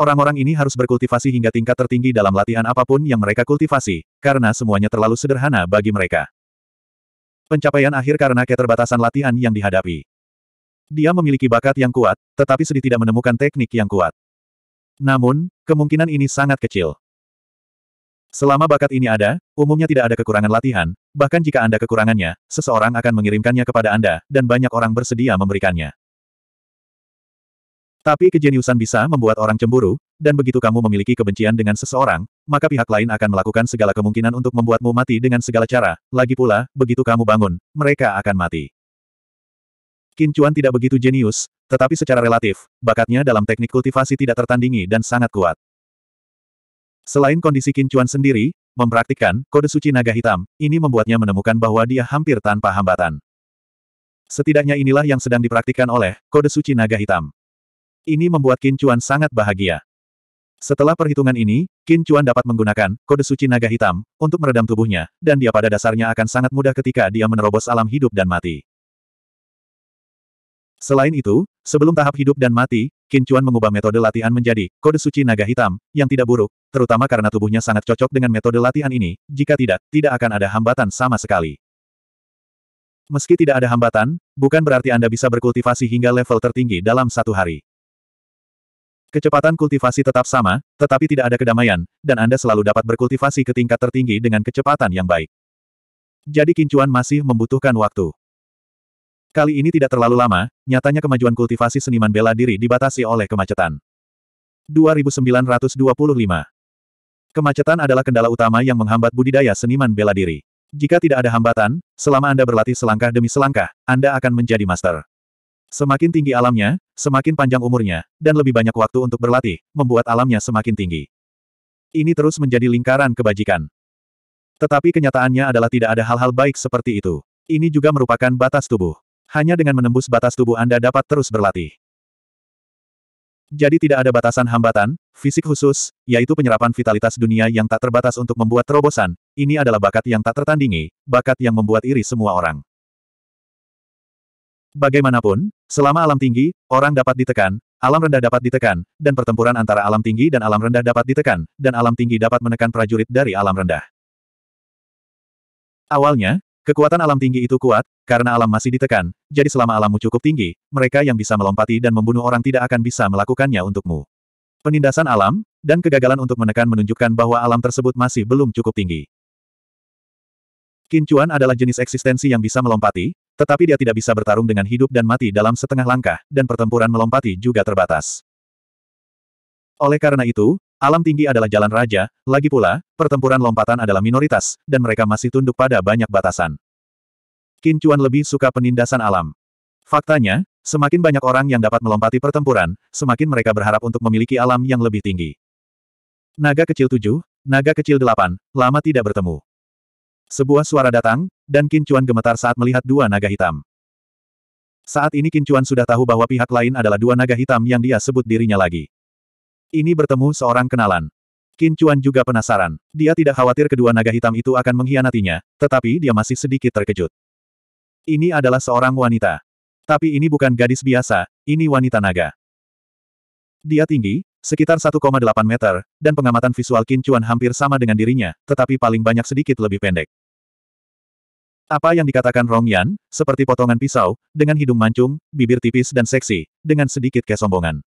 Orang-orang ini harus berkultivasi hingga tingkat tertinggi dalam latihan apapun yang mereka kultivasi, karena semuanya terlalu sederhana bagi mereka. Pencapaian akhir karena keterbatasan latihan yang dihadapi. Dia memiliki bakat yang kuat, tetapi sedih tidak menemukan teknik yang kuat. Namun, kemungkinan ini sangat kecil. Selama bakat ini ada, umumnya tidak ada kekurangan latihan, bahkan jika Anda kekurangannya, seseorang akan mengirimkannya kepada Anda, dan banyak orang bersedia memberikannya. Tapi kejeniusan bisa membuat orang cemburu, dan begitu kamu memiliki kebencian dengan seseorang, maka pihak lain akan melakukan segala kemungkinan untuk membuatmu mati dengan segala cara, lagi pula, begitu kamu bangun, mereka akan mati. Kincuan tidak begitu jenius, tetapi secara relatif, bakatnya dalam teknik kultivasi tidak tertandingi dan sangat kuat. Selain kondisi Kincuan sendiri, mempraktikkan kode suci naga hitam, ini membuatnya menemukan bahwa dia hampir tanpa hambatan. Setidaknya inilah yang sedang dipraktikkan oleh kode suci naga hitam. Ini membuat Kincuan sangat bahagia. Setelah perhitungan ini, Kincuan dapat menggunakan kode suci naga hitam untuk meredam tubuhnya, dan dia pada dasarnya akan sangat mudah ketika dia menerobos alam hidup dan mati. Selain itu, sebelum tahap hidup dan mati, Kincuan mengubah metode latihan menjadi kode suci naga hitam, yang tidak buruk, terutama karena tubuhnya sangat cocok dengan metode latihan ini, jika tidak, tidak akan ada hambatan sama sekali. Meski tidak ada hambatan, bukan berarti Anda bisa berkultivasi hingga level tertinggi dalam satu hari. Kecepatan kultivasi tetap sama, tetapi tidak ada kedamaian, dan Anda selalu dapat berkultivasi ke tingkat tertinggi dengan kecepatan yang baik. Jadi Kincuan masih membutuhkan waktu. Kali ini tidak terlalu lama, nyatanya kemajuan kultivasi seniman bela diri dibatasi oleh kemacetan. 2925 Kemacetan adalah kendala utama yang menghambat budidaya seniman bela diri. Jika tidak ada hambatan, selama Anda berlatih selangkah demi selangkah, Anda akan menjadi master. Semakin tinggi alamnya, semakin panjang umurnya, dan lebih banyak waktu untuk berlatih, membuat alamnya semakin tinggi. Ini terus menjadi lingkaran kebajikan. Tetapi kenyataannya adalah tidak ada hal-hal baik seperti itu. Ini juga merupakan batas tubuh hanya dengan menembus batas tubuh Anda dapat terus berlatih. Jadi tidak ada batasan hambatan, fisik khusus, yaitu penyerapan vitalitas dunia yang tak terbatas untuk membuat terobosan, ini adalah bakat yang tak tertandingi, bakat yang membuat iri semua orang. Bagaimanapun, selama alam tinggi, orang dapat ditekan, alam rendah dapat ditekan, dan pertempuran antara alam tinggi dan alam rendah dapat ditekan, dan alam tinggi dapat menekan prajurit dari alam rendah. Awalnya, Kekuatan alam tinggi itu kuat, karena alam masih ditekan, jadi selama alammu cukup tinggi, mereka yang bisa melompati dan membunuh orang tidak akan bisa melakukannya untukmu. Penindasan alam, dan kegagalan untuk menekan menunjukkan bahwa alam tersebut masih belum cukup tinggi. Kincuan adalah jenis eksistensi yang bisa melompati, tetapi dia tidak bisa bertarung dengan hidup dan mati dalam setengah langkah, dan pertempuran melompati juga terbatas. Oleh karena itu, Alam tinggi adalah jalan raja, lagi pula, pertempuran lompatan adalah minoritas, dan mereka masih tunduk pada banyak batasan. Qin Chuan lebih suka penindasan alam. Faktanya, semakin banyak orang yang dapat melompati pertempuran, semakin mereka berharap untuk memiliki alam yang lebih tinggi. Naga kecil tujuh, naga kecil delapan, lama tidak bertemu. Sebuah suara datang, dan Qin Chuan gemetar saat melihat dua naga hitam. Saat ini Qin Chuan sudah tahu bahwa pihak lain adalah dua naga hitam yang dia sebut dirinya lagi. Ini bertemu seorang kenalan. Kincuan juga penasaran. Dia tidak khawatir kedua naga hitam itu akan mengkhianatinya, tetapi dia masih sedikit terkejut. Ini adalah seorang wanita. Tapi ini bukan gadis biasa, ini wanita naga. Dia tinggi, sekitar 1,8 meter, dan pengamatan visual Kincuan hampir sama dengan dirinya, tetapi paling banyak sedikit lebih pendek. Apa yang dikatakan Rong Yan, seperti potongan pisau, dengan hidung mancung, bibir tipis dan seksi, dengan sedikit kesombongan.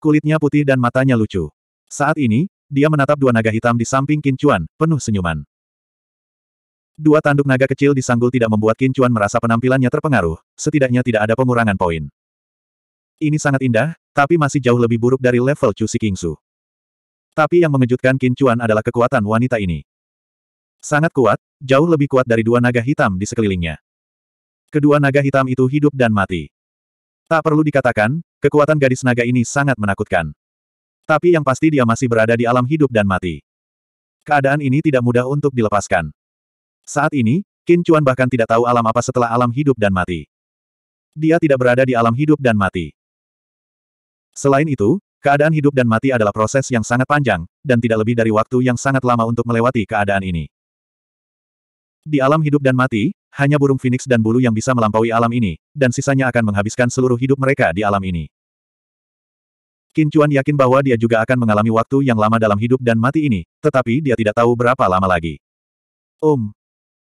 Kulitnya putih dan matanya lucu. Saat ini, dia menatap dua naga hitam di samping Kincuan, penuh senyuman. Dua tanduk naga kecil di sanggul tidak membuat Kincuan merasa penampilannya terpengaruh, setidaknya tidak ada pengurangan poin. Ini sangat indah, tapi masih jauh lebih buruk dari level Chu Sikingsu. Kingsu. Tapi yang mengejutkan Kincuan adalah kekuatan wanita ini. Sangat kuat, jauh lebih kuat dari dua naga hitam di sekelilingnya. Kedua naga hitam itu hidup dan mati. Tak perlu dikatakan, kekuatan gadis naga ini sangat menakutkan. Tapi yang pasti dia masih berada di alam hidup dan mati. Keadaan ini tidak mudah untuk dilepaskan. Saat ini, Qin Chuan bahkan tidak tahu alam apa setelah alam hidup dan mati. Dia tidak berada di alam hidup dan mati. Selain itu, keadaan hidup dan mati adalah proses yang sangat panjang, dan tidak lebih dari waktu yang sangat lama untuk melewati keadaan ini. Di alam hidup dan mati, hanya burung phoenix dan bulu yang bisa melampaui alam ini, dan sisanya akan menghabiskan seluruh hidup mereka di alam ini. Qin yakin bahwa dia juga akan mengalami waktu yang lama dalam hidup dan mati ini, tetapi dia tidak tahu berapa lama lagi. Um.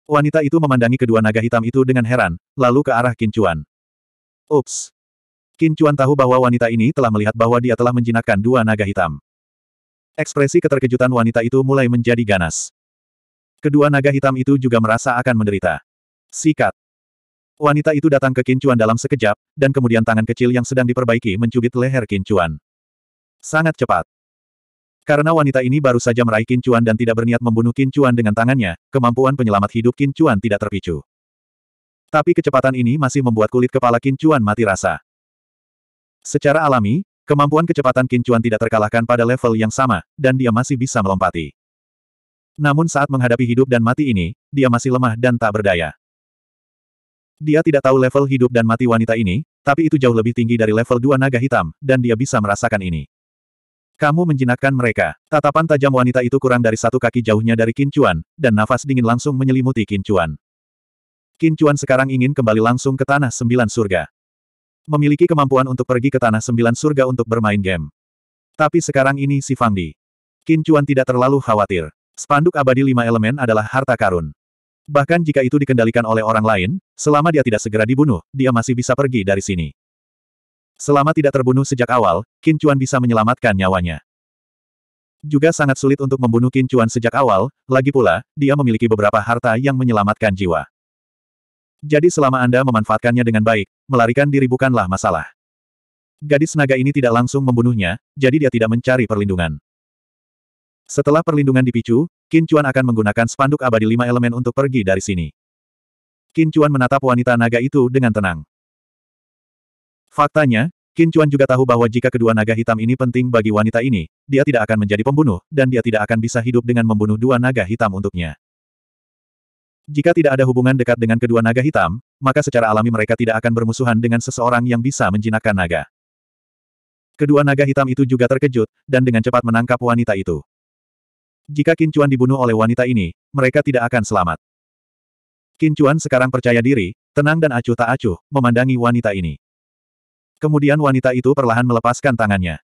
Wanita itu memandangi kedua naga hitam itu dengan heran, lalu ke arah Qin Ups. Qin tahu bahwa wanita ini telah melihat bahwa dia telah menjinakkan dua naga hitam. Ekspresi keterkejutan wanita itu mulai menjadi ganas. Kedua naga hitam itu juga merasa akan menderita. Sikat. Wanita itu datang ke Kincuan dalam sekejap, dan kemudian tangan kecil yang sedang diperbaiki mencubit leher Kincuan. Sangat cepat. Karena wanita ini baru saja meraih Kincuan dan tidak berniat membunuh Kincuan dengan tangannya, kemampuan penyelamat hidup Kincuan tidak terpicu. Tapi kecepatan ini masih membuat kulit kepala Kincuan mati rasa. Secara alami, kemampuan kecepatan Kincuan tidak terkalahkan pada level yang sama, dan dia masih bisa melompati. Namun saat menghadapi hidup dan mati ini, dia masih lemah dan tak berdaya. Dia tidak tahu level hidup dan mati wanita ini, tapi itu jauh lebih tinggi dari level dua naga hitam, dan dia bisa merasakan ini. Kamu menjinakkan mereka. Tatapan tajam wanita itu kurang dari satu kaki jauhnya dari Kincuan, dan nafas dingin langsung menyelimuti Kincuan. Kincuan sekarang ingin kembali langsung ke Tanah Sembilan Surga. Memiliki kemampuan untuk pergi ke Tanah Sembilan Surga untuk bermain game. Tapi sekarang ini si Fangdi. Kincuan tidak terlalu khawatir. Spanduk abadi lima elemen adalah harta karun. Bahkan jika itu dikendalikan oleh orang lain, selama dia tidak segera dibunuh, dia masih bisa pergi dari sini. Selama tidak terbunuh sejak awal, Qin Chuan bisa menyelamatkan nyawanya. Juga sangat sulit untuk membunuh Qin Chuan sejak awal, lagi pula, dia memiliki beberapa harta yang menyelamatkan jiwa. Jadi selama Anda memanfaatkannya dengan baik, melarikan diri bukanlah masalah. Gadis naga ini tidak langsung membunuhnya, jadi dia tidak mencari perlindungan. Setelah perlindungan dipicu, Qin Chuan akan menggunakan spanduk abadi lima elemen untuk pergi dari sini. Qin Chuan menatap wanita naga itu dengan tenang. Faktanya, Qin Chuan juga tahu bahwa jika kedua naga hitam ini penting bagi wanita ini, dia tidak akan menjadi pembunuh, dan dia tidak akan bisa hidup dengan membunuh dua naga hitam untuknya. Jika tidak ada hubungan dekat dengan kedua naga hitam, maka secara alami mereka tidak akan bermusuhan dengan seseorang yang bisa menjinakkan naga. Kedua naga hitam itu juga terkejut, dan dengan cepat menangkap wanita itu. Jika Kincuan dibunuh oleh wanita ini, mereka tidak akan selamat. Kincuan sekarang percaya diri, tenang dan acuh tak acuh, memandangi wanita ini. Kemudian wanita itu perlahan melepaskan tangannya.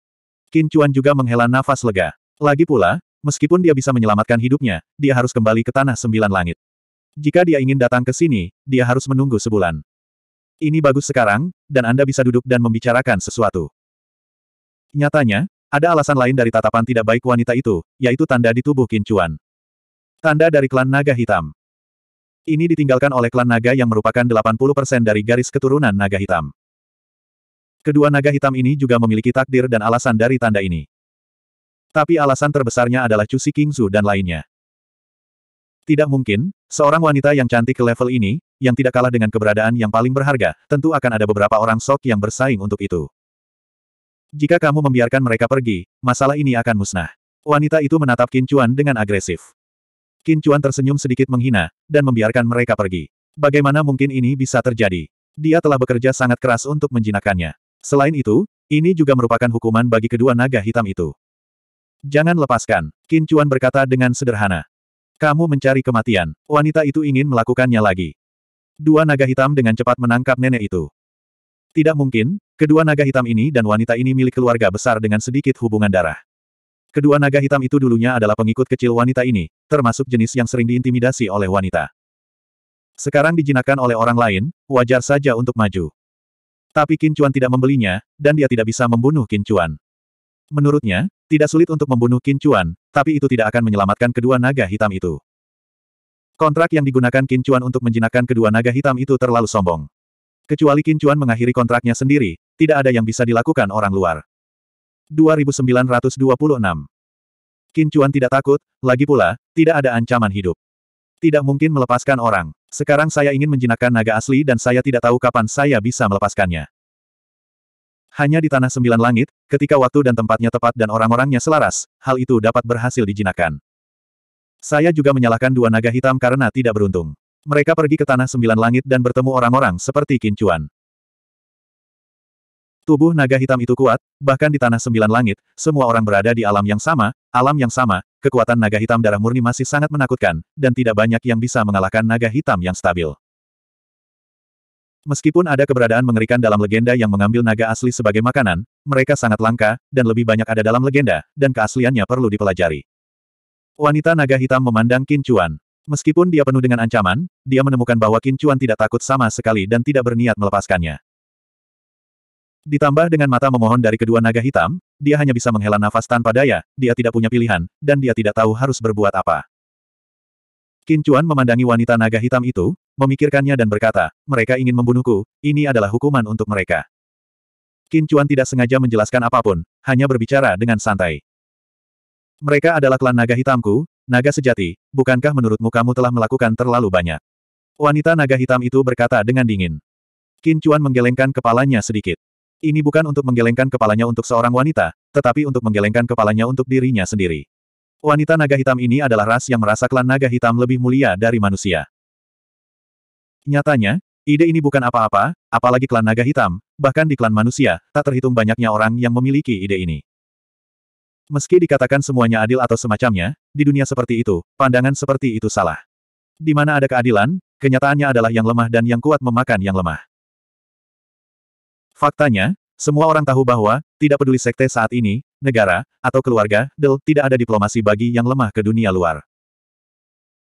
Kincuan juga menghela nafas lega. Lagi pula, meskipun dia bisa menyelamatkan hidupnya, dia harus kembali ke Tanah Sembilan Langit. Jika dia ingin datang ke sini, dia harus menunggu sebulan. Ini bagus sekarang, dan Anda bisa duduk dan membicarakan sesuatu. Nyatanya, ada alasan lain dari tatapan tidak baik wanita itu, yaitu tanda di tubuh Kincuan. Tanda dari klan naga hitam. Ini ditinggalkan oleh klan naga yang merupakan 80% dari garis keturunan naga hitam. Kedua naga hitam ini juga memiliki takdir dan alasan dari tanda ini. Tapi alasan terbesarnya adalah Cusi Kingzu dan lainnya. Tidak mungkin, seorang wanita yang cantik ke level ini, yang tidak kalah dengan keberadaan yang paling berharga, tentu akan ada beberapa orang sok yang bersaing untuk itu. Jika kamu membiarkan mereka pergi, masalah ini akan musnah. Wanita itu menatap Kincuan dengan agresif. Kincuan tersenyum sedikit menghina, dan membiarkan mereka pergi. Bagaimana mungkin ini bisa terjadi? Dia telah bekerja sangat keras untuk menjinakkannya. Selain itu, ini juga merupakan hukuman bagi kedua naga hitam itu. Jangan lepaskan, Kincuan berkata dengan sederhana. Kamu mencari kematian, wanita itu ingin melakukannya lagi. Dua naga hitam dengan cepat menangkap nenek itu. Tidak mungkin, Kedua naga hitam ini dan wanita ini milik keluarga besar dengan sedikit hubungan darah. Kedua naga hitam itu dulunya adalah pengikut kecil wanita ini, termasuk jenis yang sering diintimidasi oleh wanita. Sekarang dijinakan oleh orang lain, wajar saja untuk maju. Tapi Kincuan tidak membelinya, dan dia tidak bisa membunuh Kincuan. Menurutnya, tidak sulit untuk membunuh Kincuan, tapi itu tidak akan menyelamatkan kedua naga hitam itu. Kontrak yang digunakan Kincuan untuk menjinakkan kedua naga hitam itu terlalu sombong. Kecuali Kincuan mengakhiri kontraknya sendiri, tidak ada yang bisa dilakukan orang luar. 2926 Kincuan tidak takut, lagi pula, tidak ada ancaman hidup. Tidak mungkin melepaskan orang. Sekarang saya ingin menjinakkan naga asli dan saya tidak tahu kapan saya bisa melepaskannya. Hanya di tanah sembilan langit, ketika waktu dan tempatnya tepat dan orang-orangnya selaras, hal itu dapat berhasil dijinakkan. Saya juga menyalahkan dua naga hitam karena tidak beruntung. Mereka pergi ke tanah sembilan langit dan bertemu orang-orang seperti Kincuan. Tubuh naga hitam itu kuat, bahkan di tanah sembilan langit, semua orang berada di alam yang sama, alam yang sama, kekuatan naga hitam darah murni masih sangat menakutkan, dan tidak banyak yang bisa mengalahkan naga hitam yang stabil. Meskipun ada keberadaan mengerikan dalam legenda yang mengambil naga asli sebagai makanan, mereka sangat langka, dan lebih banyak ada dalam legenda, dan keasliannya perlu dipelajari. Wanita naga hitam memandang Qin Chuan. Meskipun dia penuh dengan ancaman, dia menemukan bahwa Qin Chuan tidak takut sama sekali dan tidak berniat melepaskannya. Ditambah dengan mata memohon dari kedua naga hitam, dia hanya bisa menghela nafas tanpa daya, dia tidak punya pilihan, dan dia tidak tahu harus berbuat apa. Qin memandangi wanita naga hitam itu, memikirkannya dan berkata, mereka ingin membunuhku, ini adalah hukuman untuk mereka. Qin tidak sengaja menjelaskan apapun, hanya berbicara dengan santai. Mereka adalah klan naga hitamku, naga sejati, bukankah menurutmu kamu telah melakukan terlalu banyak? Wanita naga hitam itu berkata dengan dingin. Qin menggelengkan kepalanya sedikit. Ini bukan untuk menggelengkan kepalanya untuk seorang wanita, tetapi untuk menggelengkan kepalanya untuk dirinya sendiri. Wanita naga hitam ini adalah ras yang merasa klan naga hitam lebih mulia dari manusia. Nyatanya, ide ini bukan apa-apa, apalagi klan naga hitam, bahkan di klan manusia, tak terhitung banyaknya orang yang memiliki ide ini. Meski dikatakan semuanya adil atau semacamnya, di dunia seperti itu, pandangan seperti itu salah. Di mana ada keadilan, kenyataannya adalah yang lemah dan yang kuat memakan yang lemah. Faktanya, semua orang tahu bahwa, tidak peduli sekte saat ini, negara, atau keluarga, Del, tidak ada diplomasi bagi yang lemah ke dunia luar.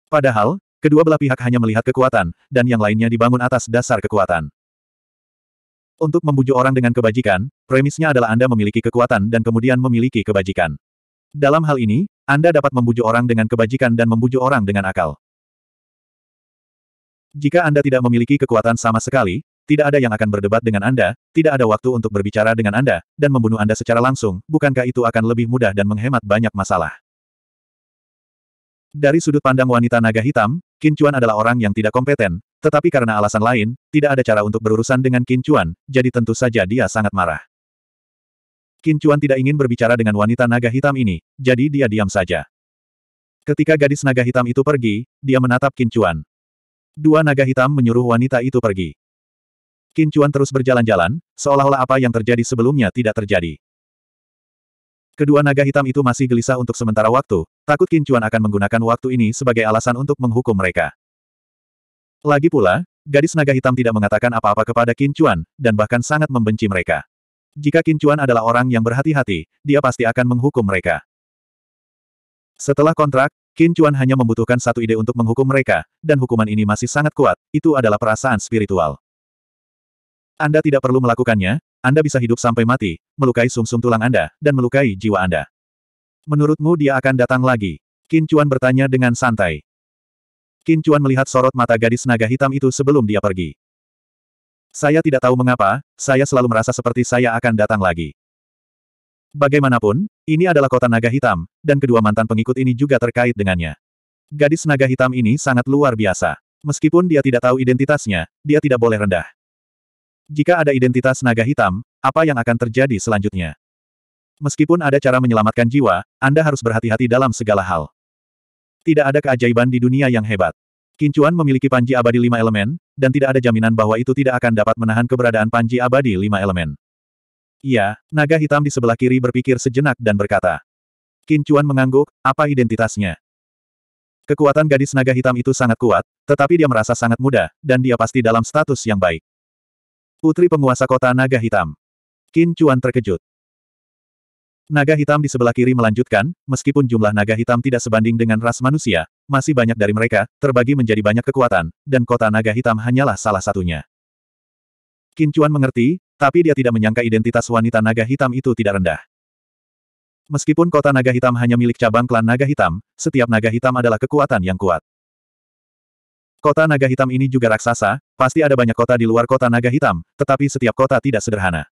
Padahal, kedua belah pihak hanya melihat kekuatan, dan yang lainnya dibangun atas dasar kekuatan. Untuk membujuk orang dengan kebajikan, premisnya adalah Anda memiliki kekuatan dan kemudian memiliki kebajikan. Dalam hal ini, Anda dapat membujuk orang dengan kebajikan dan membujuk orang dengan akal. Jika Anda tidak memiliki kekuatan sama sekali, tidak ada yang akan berdebat dengan Anda, tidak ada waktu untuk berbicara dengan Anda, dan membunuh Anda secara langsung, bukankah itu akan lebih mudah dan menghemat banyak masalah? Dari sudut pandang wanita naga hitam, Qin Chuan adalah orang yang tidak kompeten, tetapi karena alasan lain, tidak ada cara untuk berurusan dengan Qin Chuan, jadi tentu saja dia sangat marah. Qin Chuan tidak ingin berbicara dengan wanita naga hitam ini, jadi dia diam saja. Ketika gadis naga hitam itu pergi, dia menatap Qin Chuan. Dua naga hitam menyuruh wanita itu pergi. Qin Chuan terus berjalan-jalan, seolah-olah apa yang terjadi sebelumnya tidak terjadi. Kedua naga hitam itu masih gelisah untuk sementara waktu, takut Qin Chuan akan menggunakan waktu ini sebagai alasan untuk menghukum mereka. Lagi pula, gadis naga hitam tidak mengatakan apa-apa kepada Qin Chuan, dan bahkan sangat membenci mereka. Jika Qin Chuan adalah orang yang berhati-hati, dia pasti akan menghukum mereka. Setelah kontrak, Qin Chuan hanya membutuhkan satu ide untuk menghukum mereka, dan hukuman ini masih sangat kuat, itu adalah perasaan spiritual. Anda tidak perlu melakukannya, Anda bisa hidup sampai mati, melukai sumsum -sum tulang Anda, dan melukai jiwa Anda. Menurutmu dia akan datang lagi? Qin Chuan bertanya dengan santai. Qin Chuan melihat sorot mata gadis naga hitam itu sebelum dia pergi. Saya tidak tahu mengapa, saya selalu merasa seperti saya akan datang lagi. Bagaimanapun, ini adalah kota naga hitam, dan kedua mantan pengikut ini juga terkait dengannya. Gadis naga hitam ini sangat luar biasa. Meskipun dia tidak tahu identitasnya, dia tidak boleh rendah. Jika ada identitas naga hitam, apa yang akan terjadi selanjutnya? Meskipun ada cara menyelamatkan jiwa, Anda harus berhati-hati dalam segala hal. Tidak ada keajaiban di dunia yang hebat. Kincuan memiliki panji abadi lima elemen, dan tidak ada jaminan bahwa itu tidak akan dapat menahan keberadaan panji abadi lima elemen. Iya, naga hitam di sebelah kiri berpikir sejenak dan berkata. Kincuan mengangguk, apa identitasnya? Kekuatan gadis naga hitam itu sangat kuat, tetapi dia merasa sangat muda, dan dia pasti dalam status yang baik. Putri penguasa kota naga hitam. Qin Chuan terkejut. Naga hitam di sebelah kiri melanjutkan, meskipun jumlah naga hitam tidak sebanding dengan ras manusia, masih banyak dari mereka, terbagi menjadi banyak kekuatan, dan kota naga hitam hanyalah salah satunya. Qin Chuan mengerti, tapi dia tidak menyangka identitas wanita naga hitam itu tidak rendah. Meskipun kota naga hitam hanya milik cabang klan naga hitam, setiap naga hitam adalah kekuatan yang kuat. Kota naga hitam ini juga raksasa, pasti ada banyak kota di luar kota naga hitam, tetapi setiap kota tidak sederhana.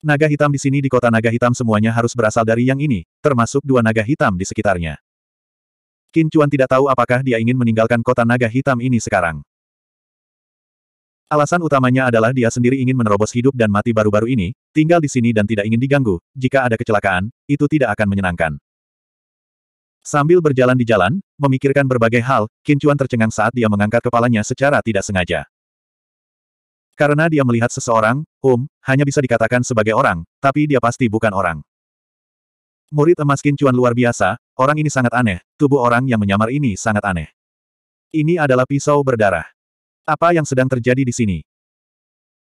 Naga hitam di sini di kota naga hitam semuanya harus berasal dari yang ini, termasuk dua naga hitam di sekitarnya. Qin Chuan tidak tahu apakah dia ingin meninggalkan kota naga hitam ini sekarang. Alasan utamanya adalah dia sendiri ingin menerobos hidup dan mati baru-baru ini, tinggal di sini dan tidak ingin diganggu, jika ada kecelakaan, itu tidak akan menyenangkan. Sambil berjalan di jalan, memikirkan berbagai hal, Kincuan tercengang saat dia mengangkat kepalanya secara tidak sengaja. Karena dia melihat seseorang, Um, hanya bisa dikatakan sebagai orang, tapi dia pasti bukan orang. Murid emas Kincuan luar biasa, orang ini sangat aneh, tubuh orang yang menyamar ini sangat aneh. Ini adalah pisau berdarah. Apa yang sedang terjadi di sini?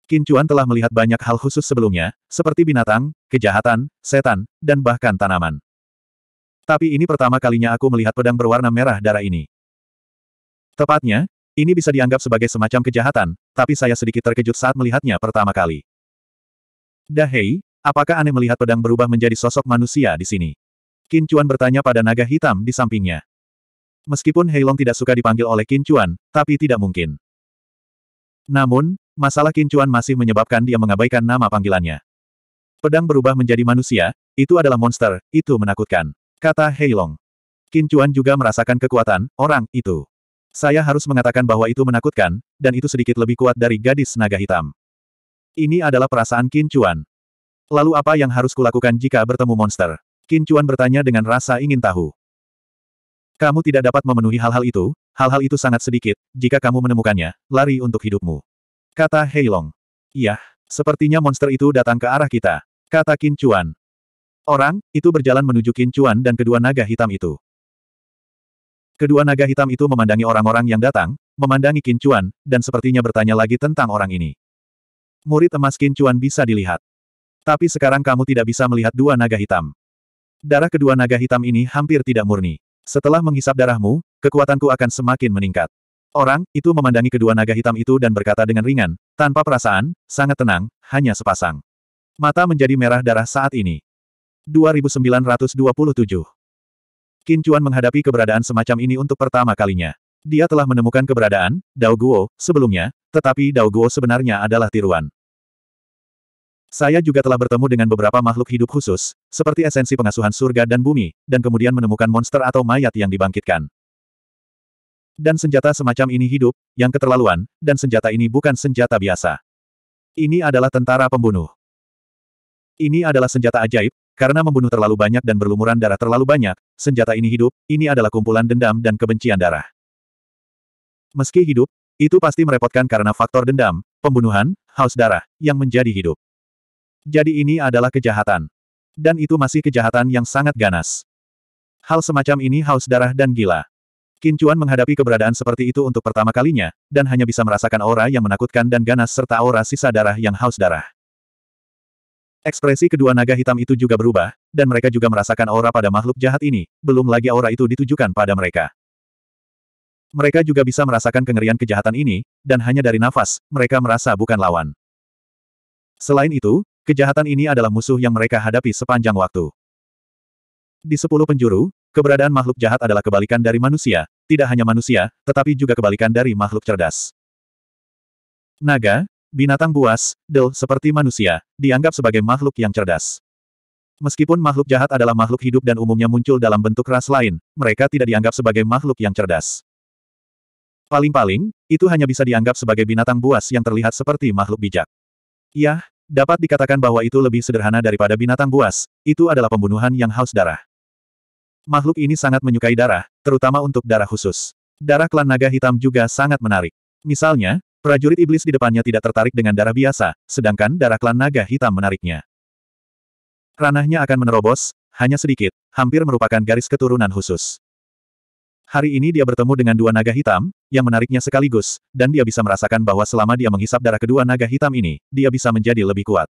Kincuan telah melihat banyak hal khusus sebelumnya, seperti binatang, kejahatan, setan, dan bahkan tanaman. Tapi ini pertama kalinya aku melihat pedang berwarna merah darah ini. Tepatnya, ini bisa dianggap sebagai semacam kejahatan, tapi saya sedikit terkejut saat melihatnya pertama kali. Dahei, apakah aneh melihat pedang berubah menjadi sosok manusia di sini? Qin Chuan bertanya pada naga hitam di sampingnya. Meskipun Heilong tidak suka dipanggil oleh Qin Chuan, tapi tidak mungkin. Namun, masalah Qin Chuan masih menyebabkan dia mengabaikan nama panggilannya. Pedang berubah menjadi manusia, itu adalah monster, itu menakutkan. Kata Heilong. Qin Chuan juga merasakan kekuatan orang itu. Saya harus mengatakan bahwa itu menakutkan, dan itu sedikit lebih kuat dari gadis naga hitam. Ini adalah perasaan Qin Chuan. Lalu apa yang harus kulakukan jika bertemu monster? Qin Chuan bertanya dengan rasa ingin tahu. Kamu tidak dapat memenuhi hal-hal itu, hal-hal itu sangat sedikit, jika kamu menemukannya, lari untuk hidupmu. Kata Heilong. Yah, sepertinya monster itu datang ke arah kita. Kata Qin Chuan. Orang, itu berjalan menuju Kincuan dan kedua naga hitam itu. Kedua naga hitam itu memandangi orang-orang yang datang, memandangi Kincuan, dan sepertinya bertanya lagi tentang orang ini. Murid emas Kincuan bisa dilihat. Tapi sekarang kamu tidak bisa melihat dua naga hitam. Darah kedua naga hitam ini hampir tidak murni. Setelah menghisap darahmu, kekuatanku akan semakin meningkat. Orang, itu memandangi kedua naga hitam itu dan berkata dengan ringan, tanpa perasaan, sangat tenang, hanya sepasang. Mata menjadi merah darah saat ini. 2927. Qin Chuan menghadapi keberadaan semacam ini untuk pertama kalinya. Dia telah menemukan keberadaan Dao Guo sebelumnya, tetapi Dao Guo sebenarnya adalah tiruan. Saya juga telah bertemu dengan beberapa makhluk hidup khusus, seperti esensi pengasuhan surga dan bumi, dan kemudian menemukan monster atau mayat yang dibangkitkan. Dan senjata semacam ini hidup, yang keterlaluan, dan senjata ini bukan senjata biasa. Ini adalah tentara pembunuh. Ini adalah senjata ajaib, karena membunuh terlalu banyak dan berlumuran darah terlalu banyak, senjata ini hidup, ini adalah kumpulan dendam dan kebencian darah. Meski hidup, itu pasti merepotkan karena faktor dendam, pembunuhan, haus darah, yang menjadi hidup. Jadi ini adalah kejahatan. Dan itu masih kejahatan yang sangat ganas. Hal semacam ini haus darah dan gila. Kincuan menghadapi keberadaan seperti itu untuk pertama kalinya, dan hanya bisa merasakan aura yang menakutkan dan ganas serta aura sisa darah yang haus darah. Ekspresi kedua naga hitam itu juga berubah, dan mereka juga merasakan aura pada makhluk jahat ini, belum lagi aura itu ditujukan pada mereka. Mereka juga bisa merasakan kengerian kejahatan ini, dan hanya dari nafas, mereka merasa bukan lawan. Selain itu, kejahatan ini adalah musuh yang mereka hadapi sepanjang waktu. Di sepuluh penjuru, keberadaan makhluk jahat adalah kebalikan dari manusia, tidak hanya manusia, tetapi juga kebalikan dari makhluk cerdas. Naga, Binatang buas, Del, seperti manusia, dianggap sebagai makhluk yang cerdas. Meskipun makhluk jahat adalah makhluk hidup dan umumnya muncul dalam bentuk ras lain, mereka tidak dianggap sebagai makhluk yang cerdas. Paling-paling, itu hanya bisa dianggap sebagai binatang buas yang terlihat seperti makhluk bijak. Yah, dapat dikatakan bahwa itu lebih sederhana daripada binatang buas, itu adalah pembunuhan yang haus darah. Makhluk ini sangat menyukai darah, terutama untuk darah khusus. Darah klan naga hitam juga sangat menarik. Misalnya, Prajurit iblis di depannya tidak tertarik dengan darah biasa, sedangkan darah klan naga hitam menariknya. Ranahnya akan menerobos, hanya sedikit, hampir merupakan garis keturunan khusus. Hari ini dia bertemu dengan dua naga hitam, yang menariknya sekaligus, dan dia bisa merasakan bahwa selama dia menghisap darah kedua naga hitam ini, dia bisa menjadi lebih kuat.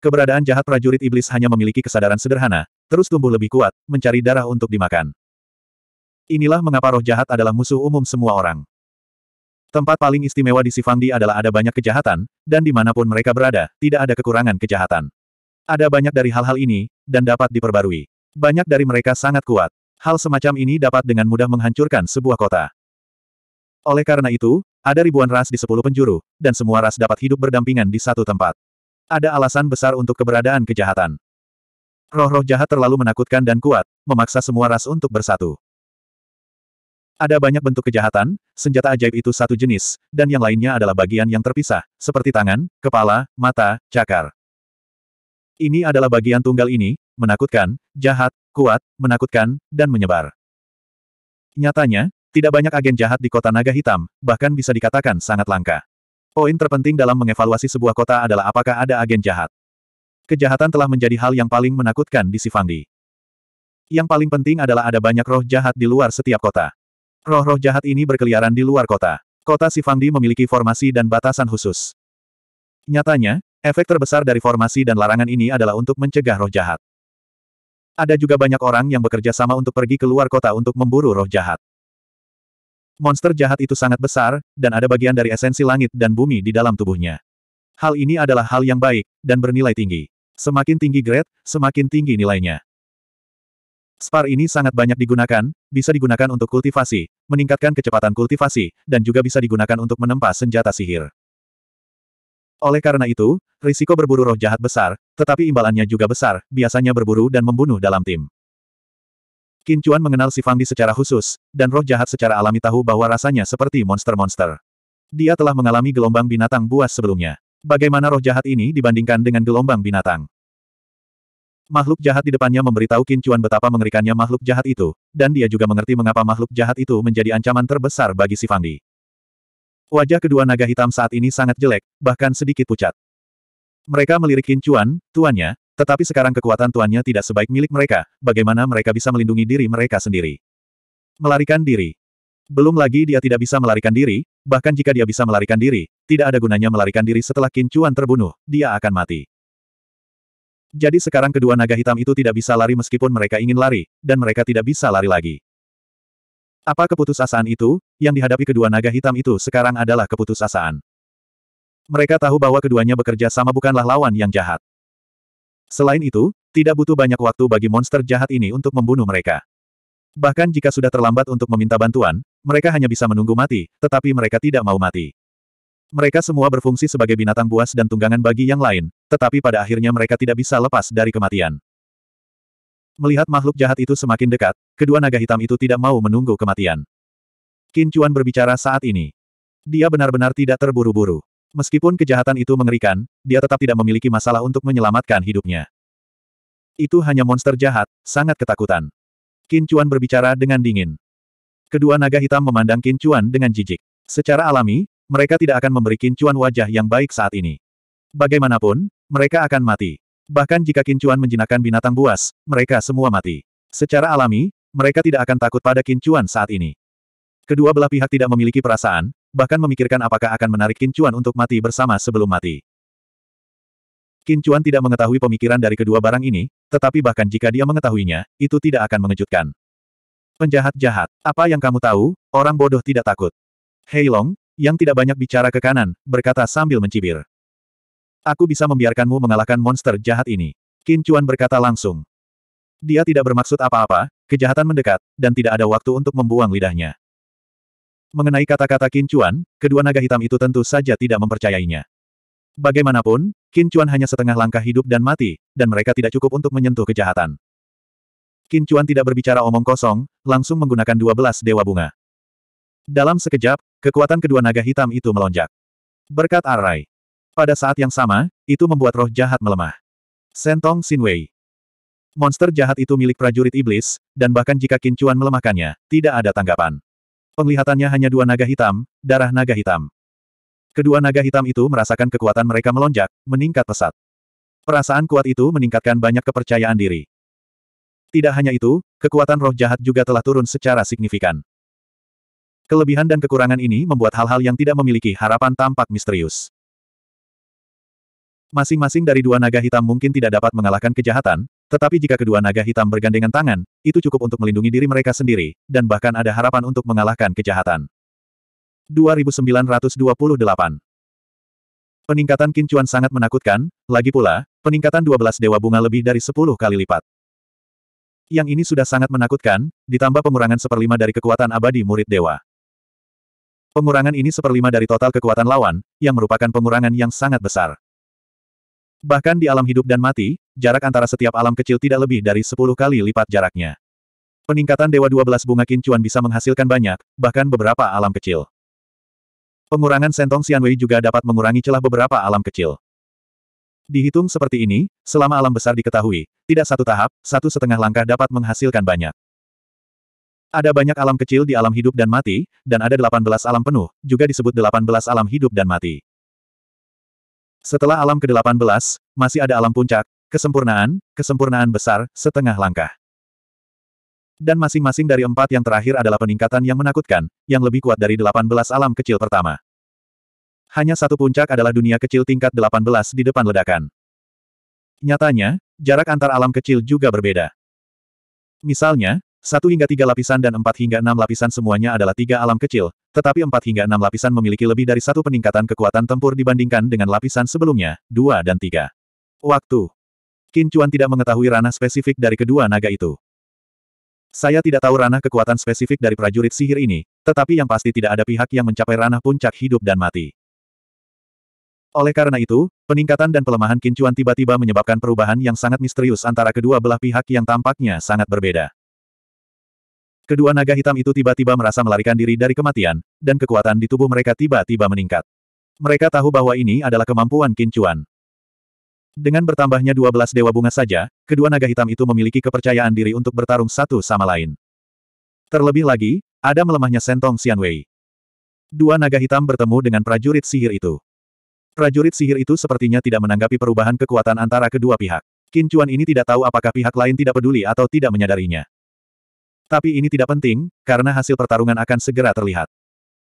Keberadaan jahat prajurit iblis hanya memiliki kesadaran sederhana, terus tumbuh lebih kuat, mencari darah untuk dimakan. Inilah mengapa roh jahat adalah musuh umum semua orang. Tempat paling istimewa di Sivandi adalah ada banyak kejahatan, dan dimanapun mereka berada, tidak ada kekurangan kejahatan. Ada banyak dari hal-hal ini, dan dapat diperbarui. Banyak dari mereka sangat kuat. Hal semacam ini dapat dengan mudah menghancurkan sebuah kota. Oleh karena itu, ada ribuan ras di sepuluh penjuru, dan semua ras dapat hidup berdampingan di satu tempat. Ada alasan besar untuk keberadaan kejahatan. Roh-roh jahat terlalu menakutkan dan kuat, memaksa semua ras untuk bersatu. Ada banyak bentuk kejahatan, senjata ajaib itu satu jenis, dan yang lainnya adalah bagian yang terpisah, seperti tangan, kepala, mata, cakar. Ini adalah bagian tunggal ini, menakutkan, jahat, kuat, menakutkan, dan menyebar. Nyatanya, tidak banyak agen jahat di kota naga hitam, bahkan bisa dikatakan sangat langka. Poin terpenting dalam mengevaluasi sebuah kota adalah apakah ada agen jahat. Kejahatan telah menjadi hal yang paling menakutkan di Sifangdi. Yang paling penting adalah ada banyak roh jahat di luar setiap kota. Roh-roh jahat ini berkeliaran di luar kota. Kota Sifangdi memiliki formasi dan batasan khusus. Nyatanya, efek terbesar dari formasi dan larangan ini adalah untuk mencegah roh jahat. Ada juga banyak orang yang bekerja sama untuk pergi ke luar kota untuk memburu roh jahat. Monster jahat itu sangat besar, dan ada bagian dari esensi langit dan bumi di dalam tubuhnya. Hal ini adalah hal yang baik, dan bernilai tinggi. Semakin tinggi grade, semakin tinggi nilainya. Spar ini sangat banyak digunakan, bisa digunakan untuk kultivasi, meningkatkan kecepatan kultivasi, dan juga bisa digunakan untuk menempa senjata sihir. Oleh karena itu, risiko berburu roh jahat besar, tetapi imbalannya juga besar, biasanya berburu dan membunuh dalam tim. Qin Chuan mengenal si Fangdi secara khusus, dan roh jahat secara alami tahu bahwa rasanya seperti monster-monster. Dia telah mengalami gelombang binatang buas sebelumnya. Bagaimana roh jahat ini dibandingkan dengan gelombang binatang? Makhluk jahat di depannya memberitahu Qin Chuan betapa mengerikannya makhluk jahat itu, dan dia juga mengerti mengapa makhluk jahat itu menjadi ancaman terbesar bagi si Fangdi. Wajah kedua naga hitam saat ini sangat jelek, bahkan sedikit pucat. Mereka melirik Qin Chuan, tuannya, tetapi sekarang kekuatan tuannya tidak sebaik milik mereka, bagaimana mereka bisa melindungi diri mereka sendiri. Melarikan diri. Belum lagi dia tidak bisa melarikan diri, bahkan jika dia bisa melarikan diri, tidak ada gunanya melarikan diri setelah Qin Chuan terbunuh, dia akan mati. Jadi sekarang kedua naga hitam itu tidak bisa lari meskipun mereka ingin lari, dan mereka tidak bisa lari lagi. Apa keputusasaan itu, yang dihadapi kedua naga hitam itu sekarang adalah keputusasaan. Mereka tahu bahwa keduanya bekerja sama bukanlah lawan yang jahat. Selain itu, tidak butuh banyak waktu bagi monster jahat ini untuk membunuh mereka. Bahkan jika sudah terlambat untuk meminta bantuan, mereka hanya bisa menunggu mati, tetapi mereka tidak mau mati. Mereka semua berfungsi sebagai binatang buas dan tunggangan bagi yang lain, tetapi pada akhirnya mereka tidak bisa lepas dari kematian. Melihat makhluk jahat itu semakin dekat, kedua naga hitam itu tidak mau menunggu kematian. Qin Chuan berbicara saat ini. Dia benar-benar tidak terburu-buru. Meskipun kejahatan itu mengerikan, dia tetap tidak memiliki masalah untuk menyelamatkan hidupnya. Itu hanya monster jahat, sangat ketakutan. Qin Chuan berbicara dengan dingin. Kedua naga hitam memandang Qin Chuan dengan jijik. Secara alami, mereka tidak akan memberi kincuan wajah yang baik saat ini. Bagaimanapun, mereka akan mati. Bahkan jika kincuan menjinakkan binatang buas, mereka semua mati. Secara alami, mereka tidak akan takut pada kincuan saat ini. Kedua belah pihak tidak memiliki perasaan, bahkan memikirkan apakah akan menarik kincuan untuk mati bersama sebelum mati. Kincuan tidak mengetahui pemikiran dari kedua barang ini, tetapi bahkan jika dia mengetahuinya, itu tidak akan mengejutkan. Penjahat jahat, apa yang kamu tahu, orang bodoh tidak takut. Hei yang tidak banyak bicara ke kanan, berkata sambil mencibir. Aku bisa membiarkanmu mengalahkan monster jahat ini. Qin Chuan berkata langsung. Dia tidak bermaksud apa-apa, kejahatan mendekat, dan tidak ada waktu untuk membuang lidahnya. Mengenai kata-kata Qin Chuan, kedua naga hitam itu tentu saja tidak mempercayainya. Bagaimanapun, Qin Chuan hanya setengah langkah hidup dan mati, dan mereka tidak cukup untuk menyentuh kejahatan. Qin Chuan tidak berbicara omong kosong, langsung menggunakan dua belas dewa bunga. Dalam sekejap, Kekuatan kedua naga hitam itu melonjak. Berkat Arai. Pada saat yang sama, itu membuat roh jahat melemah. Sentong Sinwei. Monster jahat itu milik prajurit iblis, dan bahkan jika Kincuan melemahkannya, tidak ada tanggapan. Penglihatannya hanya dua naga hitam, darah naga hitam. Kedua naga hitam itu merasakan kekuatan mereka melonjak, meningkat pesat. Perasaan kuat itu meningkatkan banyak kepercayaan diri. Tidak hanya itu, kekuatan roh jahat juga telah turun secara signifikan. Kelebihan dan kekurangan ini membuat hal-hal yang tidak memiliki harapan tampak misterius. Masing-masing dari dua naga hitam mungkin tidak dapat mengalahkan kejahatan, tetapi jika kedua naga hitam bergandengan tangan, itu cukup untuk melindungi diri mereka sendiri, dan bahkan ada harapan untuk mengalahkan kejahatan. 2928 Peningkatan kincuan sangat menakutkan, lagi pula, peningkatan 12 dewa bunga lebih dari 10 kali lipat. Yang ini sudah sangat menakutkan, ditambah pengurangan seperlima dari kekuatan abadi murid dewa. Pengurangan ini seperlima dari total kekuatan lawan, yang merupakan pengurangan yang sangat besar. Bahkan di alam hidup dan mati, jarak antara setiap alam kecil tidak lebih dari 10 kali lipat jaraknya. Peningkatan Dewa 12 Bunga Kincuan bisa menghasilkan banyak, bahkan beberapa alam kecil. Pengurangan Sentong Xianwei juga dapat mengurangi celah beberapa alam kecil. Dihitung seperti ini, selama alam besar diketahui, tidak satu tahap, satu setengah langkah dapat menghasilkan banyak. Ada banyak alam kecil di alam hidup dan mati, dan ada 18 alam penuh, juga disebut 18 alam hidup dan mati. Setelah alam ke-18, masih ada alam puncak, kesempurnaan, kesempurnaan besar, setengah langkah. Dan masing-masing dari empat yang terakhir adalah peningkatan yang menakutkan, yang lebih kuat dari 18 alam kecil pertama. Hanya satu puncak adalah dunia kecil tingkat 18 di depan ledakan. Nyatanya, jarak antar alam kecil juga berbeda. Misalnya, satu hingga tiga lapisan dan empat hingga enam lapisan semuanya adalah tiga alam kecil, tetapi empat hingga enam lapisan memiliki lebih dari satu peningkatan kekuatan tempur dibandingkan dengan lapisan sebelumnya, dua dan tiga. Waktu. Qin Chuan tidak mengetahui ranah spesifik dari kedua naga itu. Saya tidak tahu ranah kekuatan spesifik dari prajurit sihir ini, tetapi yang pasti tidak ada pihak yang mencapai ranah puncak hidup dan mati. Oleh karena itu, peningkatan dan pelemahan Qin Chuan tiba-tiba menyebabkan perubahan yang sangat misterius antara kedua belah pihak yang tampaknya sangat berbeda. Kedua naga hitam itu tiba-tiba merasa melarikan diri dari kematian, dan kekuatan di tubuh mereka tiba-tiba meningkat. Mereka tahu bahwa ini adalah kemampuan Kincuan. Dengan bertambahnya 12 dewa bunga saja, kedua naga hitam itu memiliki kepercayaan diri untuk bertarung satu sama lain. Terlebih lagi, ada melemahnya sentong Xianwei. Dua naga hitam bertemu dengan prajurit sihir itu. Prajurit sihir itu sepertinya tidak menanggapi perubahan kekuatan antara kedua pihak. Kincuan ini tidak tahu apakah pihak lain tidak peduli atau tidak menyadarinya. Tapi ini tidak penting, karena hasil pertarungan akan segera terlihat.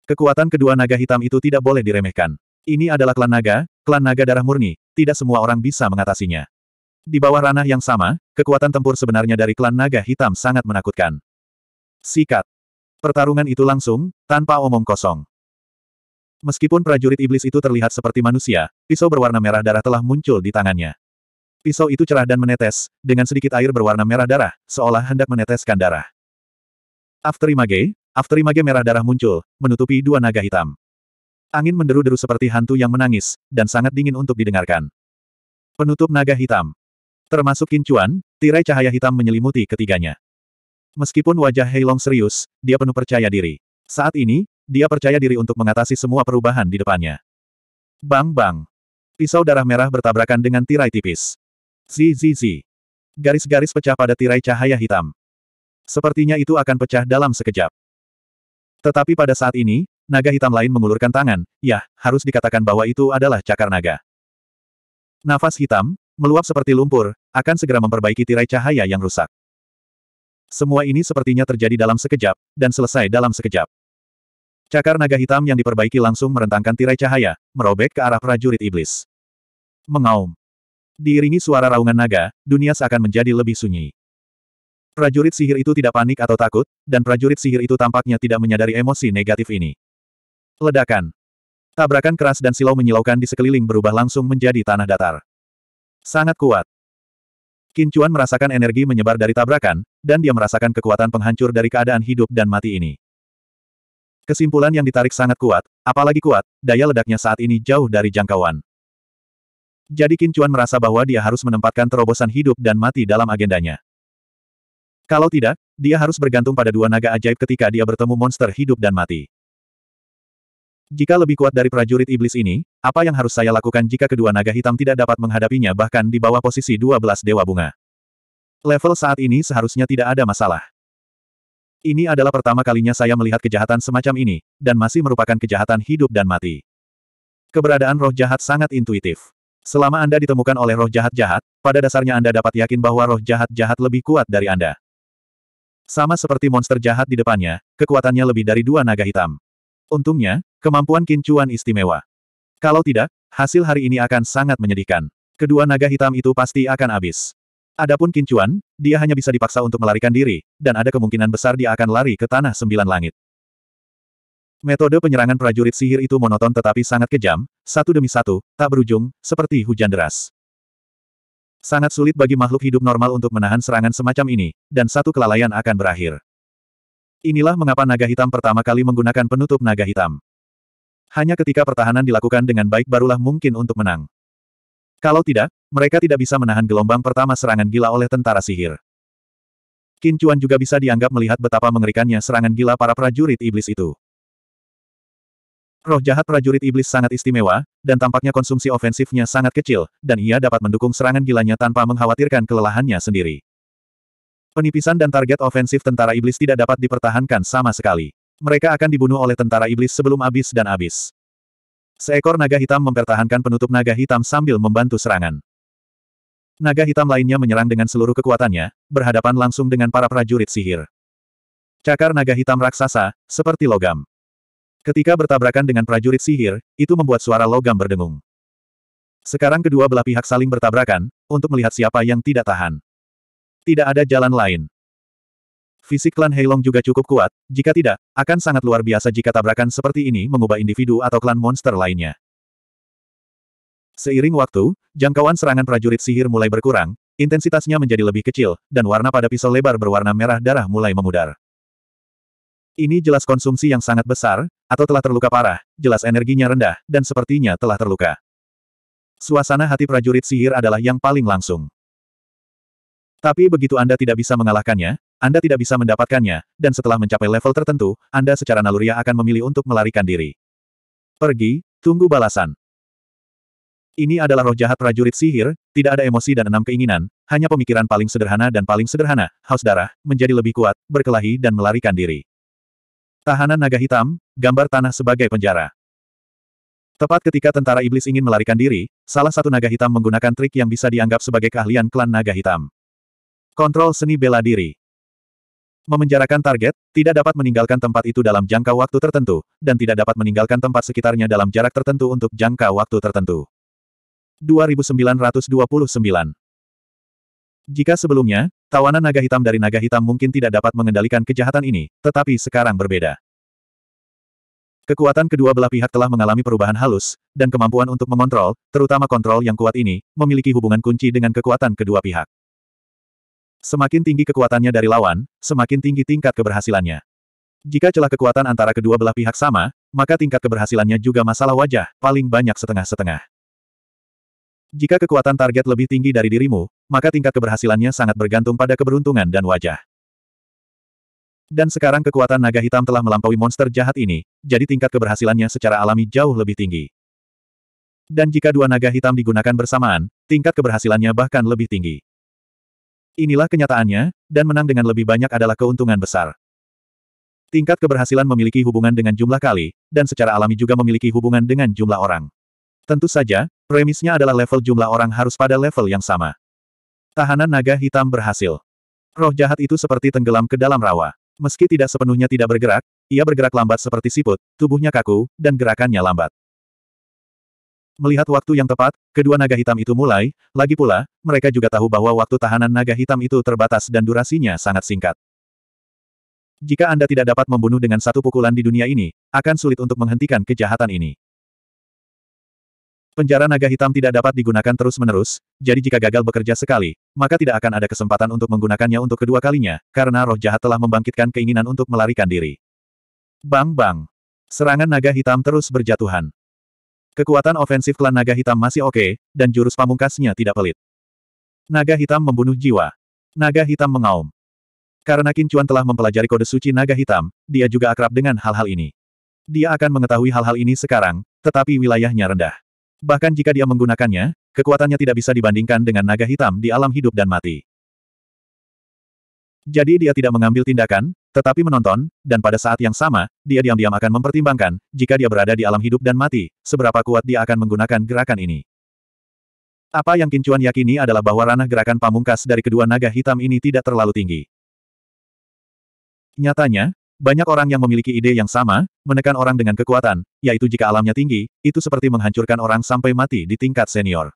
Kekuatan kedua naga hitam itu tidak boleh diremehkan. Ini adalah klan naga, klan naga darah murni, tidak semua orang bisa mengatasinya. Di bawah ranah yang sama, kekuatan tempur sebenarnya dari klan naga hitam sangat menakutkan. Sikat. Pertarungan itu langsung, tanpa omong kosong. Meskipun prajurit iblis itu terlihat seperti manusia, pisau berwarna merah darah telah muncul di tangannya. Pisau itu cerah dan menetes, dengan sedikit air berwarna merah darah, seolah hendak meneteskan darah. Afterimage, Afterimage merah darah muncul, menutupi dua naga hitam. Angin menderu-deru seperti hantu yang menangis, dan sangat dingin untuk didengarkan. Penutup naga hitam. Termasuk kincuan, tirai cahaya hitam menyelimuti ketiganya. Meskipun wajah Heilong serius, dia penuh percaya diri. Saat ini, dia percaya diri untuk mengatasi semua perubahan di depannya. Bang-bang. Pisau darah merah bertabrakan dengan tirai tipis. Zi-zi-zi. Garis-garis pecah pada tirai cahaya hitam. Sepertinya itu akan pecah dalam sekejap. Tetapi pada saat ini, naga hitam lain mengulurkan tangan, Yah, harus dikatakan bahwa itu adalah cakar naga. Nafas hitam, meluap seperti lumpur, akan segera memperbaiki tirai cahaya yang rusak. Semua ini sepertinya terjadi dalam sekejap, dan selesai dalam sekejap. Cakar naga hitam yang diperbaiki langsung merentangkan tirai cahaya, merobek ke arah prajurit iblis. Mengaum. Diiringi suara raungan naga, dunia seakan menjadi lebih sunyi. Prajurit sihir itu tidak panik atau takut, dan prajurit sihir itu tampaknya tidak menyadari emosi negatif ini. Ledakan. Tabrakan keras dan silau menyilaukan di sekeliling berubah langsung menjadi tanah datar. Sangat kuat. Kincuan merasakan energi menyebar dari tabrakan, dan dia merasakan kekuatan penghancur dari keadaan hidup dan mati ini. Kesimpulan yang ditarik sangat kuat, apalagi kuat, daya ledaknya saat ini jauh dari jangkauan. Jadi Kincuan merasa bahwa dia harus menempatkan terobosan hidup dan mati dalam agendanya. Kalau tidak, dia harus bergantung pada dua naga ajaib ketika dia bertemu monster hidup dan mati. Jika lebih kuat dari prajurit iblis ini, apa yang harus saya lakukan jika kedua naga hitam tidak dapat menghadapinya bahkan di bawah posisi 12 Dewa Bunga? Level saat ini seharusnya tidak ada masalah. Ini adalah pertama kalinya saya melihat kejahatan semacam ini, dan masih merupakan kejahatan hidup dan mati. Keberadaan roh jahat sangat intuitif. Selama Anda ditemukan oleh roh jahat-jahat, pada dasarnya Anda dapat yakin bahwa roh jahat-jahat lebih kuat dari Anda. Sama seperti monster jahat di depannya, kekuatannya lebih dari dua naga hitam. Untungnya, kemampuan kincuan istimewa. Kalau tidak, hasil hari ini akan sangat menyedihkan. Kedua naga hitam itu pasti akan habis. Adapun kincuan, dia hanya bisa dipaksa untuk melarikan diri, dan ada kemungkinan besar dia akan lari ke tanah sembilan langit. Metode penyerangan prajurit sihir itu monoton tetapi sangat kejam, satu demi satu, tak berujung, seperti hujan deras. Sangat sulit bagi makhluk hidup normal untuk menahan serangan semacam ini, dan satu kelalaian akan berakhir. Inilah mengapa naga hitam pertama kali menggunakan penutup naga hitam. Hanya ketika pertahanan dilakukan dengan baik barulah mungkin untuk menang. Kalau tidak, mereka tidak bisa menahan gelombang pertama serangan gila oleh tentara sihir. Kincuan juga bisa dianggap melihat betapa mengerikannya serangan gila para prajurit iblis itu. Roh jahat prajurit iblis sangat istimewa, dan tampaknya konsumsi ofensifnya sangat kecil, dan ia dapat mendukung serangan gilanya tanpa mengkhawatirkan kelelahannya sendiri. Penipisan dan target ofensif tentara iblis tidak dapat dipertahankan sama sekali. Mereka akan dibunuh oleh tentara iblis sebelum habis dan habis. Seekor naga hitam mempertahankan penutup naga hitam sambil membantu serangan. Naga hitam lainnya menyerang dengan seluruh kekuatannya, berhadapan langsung dengan para prajurit sihir. Cakar naga hitam raksasa, seperti logam. Ketika bertabrakan dengan prajurit sihir, itu membuat suara logam berdengung. Sekarang kedua belah pihak saling bertabrakan, untuk melihat siapa yang tidak tahan. Tidak ada jalan lain. Fisik klan Heilong juga cukup kuat, jika tidak, akan sangat luar biasa jika tabrakan seperti ini mengubah individu atau klan monster lainnya. Seiring waktu, jangkauan serangan prajurit sihir mulai berkurang, intensitasnya menjadi lebih kecil, dan warna pada pisau lebar berwarna merah darah mulai memudar. Ini jelas konsumsi yang sangat besar, atau telah terluka parah, jelas energinya rendah, dan sepertinya telah terluka. Suasana hati prajurit sihir adalah yang paling langsung. Tapi begitu Anda tidak bisa mengalahkannya, Anda tidak bisa mendapatkannya, dan setelah mencapai level tertentu, Anda secara naluriah akan memilih untuk melarikan diri. Pergi, tunggu balasan. Ini adalah roh jahat prajurit sihir, tidak ada emosi dan enam keinginan, hanya pemikiran paling sederhana dan paling sederhana, haus darah, menjadi lebih kuat, berkelahi dan melarikan diri. Tahanan naga hitam, gambar tanah sebagai penjara. Tepat ketika tentara iblis ingin melarikan diri, salah satu naga hitam menggunakan trik yang bisa dianggap sebagai keahlian klan naga hitam. Kontrol seni bela diri. Memenjarakan target, tidak dapat meninggalkan tempat itu dalam jangka waktu tertentu, dan tidak dapat meninggalkan tempat sekitarnya dalam jarak tertentu untuk jangka waktu tertentu. 2929 Jika sebelumnya, Tawanan naga hitam dari naga hitam mungkin tidak dapat mengendalikan kejahatan ini, tetapi sekarang berbeda. Kekuatan kedua belah pihak telah mengalami perubahan halus, dan kemampuan untuk mengontrol, terutama kontrol yang kuat ini, memiliki hubungan kunci dengan kekuatan kedua pihak. Semakin tinggi kekuatannya dari lawan, semakin tinggi tingkat keberhasilannya. Jika celah kekuatan antara kedua belah pihak sama, maka tingkat keberhasilannya juga masalah wajah, paling banyak setengah-setengah. Jika kekuatan target lebih tinggi dari dirimu, maka tingkat keberhasilannya sangat bergantung pada keberuntungan dan wajah. Dan sekarang kekuatan naga hitam telah melampaui monster jahat ini, jadi tingkat keberhasilannya secara alami jauh lebih tinggi. Dan jika dua naga hitam digunakan bersamaan, tingkat keberhasilannya bahkan lebih tinggi. Inilah kenyataannya, dan menang dengan lebih banyak adalah keuntungan besar. Tingkat keberhasilan memiliki hubungan dengan jumlah kali, dan secara alami juga memiliki hubungan dengan jumlah orang. Tentu saja, premisnya adalah level jumlah orang harus pada level yang sama. Tahanan naga hitam berhasil. Roh jahat itu seperti tenggelam ke dalam rawa. Meski tidak sepenuhnya tidak bergerak, ia bergerak lambat seperti siput, tubuhnya kaku, dan gerakannya lambat. Melihat waktu yang tepat, kedua naga hitam itu mulai, lagi pula, mereka juga tahu bahwa waktu tahanan naga hitam itu terbatas dan durasinya sangat singkat. Jika Anda tidak dapat membunuh dengan satu pukulan di dunia ini, akan sulit untuk menghentikan kejahatan ini. Penjara naga hitam tidak dapat digunakan terus-menerus, jadi jika gagal bekerja sekali, maka tidak akan ada kesempatan untuk menggunakannya untuk kedua kalinya, karena roh jahat telah membangkitkan keinginan untuk melarikan diri. Bang-bang! Serangan naga hitam terus berjatuhan. Kekuatan ofensif klan naga hitam masih oke, okay, dan jurus pamungkasnya tidak pelit. Naga hitam membunuh jiwa. Naga hitam mengaum. Karena Kincuan telah mempelajari kode suci naga hitam, dia juga akrab dengan hal-hal ini. Dia akan mengetahui hal-hal ini sekarang, tetapi wilayahnya rendah. Bahkan jika dia menggunakannya, kekuatannya tidak bisa dibandingkan dengan naga hitam di alam hidup dan mati. Jadi dia tidak mengambil tindakan, tetapi menonton, dan pada saat yang sama, dia diam-diam akan mempertimbangkan, jika dia berada di alam hidup dan mati, seberapa kuat dia akan menggunakan gerakan ini. Apa yang Kincuan yakini adalah bahwa ranah gerakan pamungkas dari kedua naga hitam ini tidak terlalu tinggi. Nyatanya, banyak orang yang memiliki ide yang sama, menekan orang dengan kekuatan, yaitu jika alamnya tinggi, itu seperti menghancurkan orang sampai mati di tingkat senior.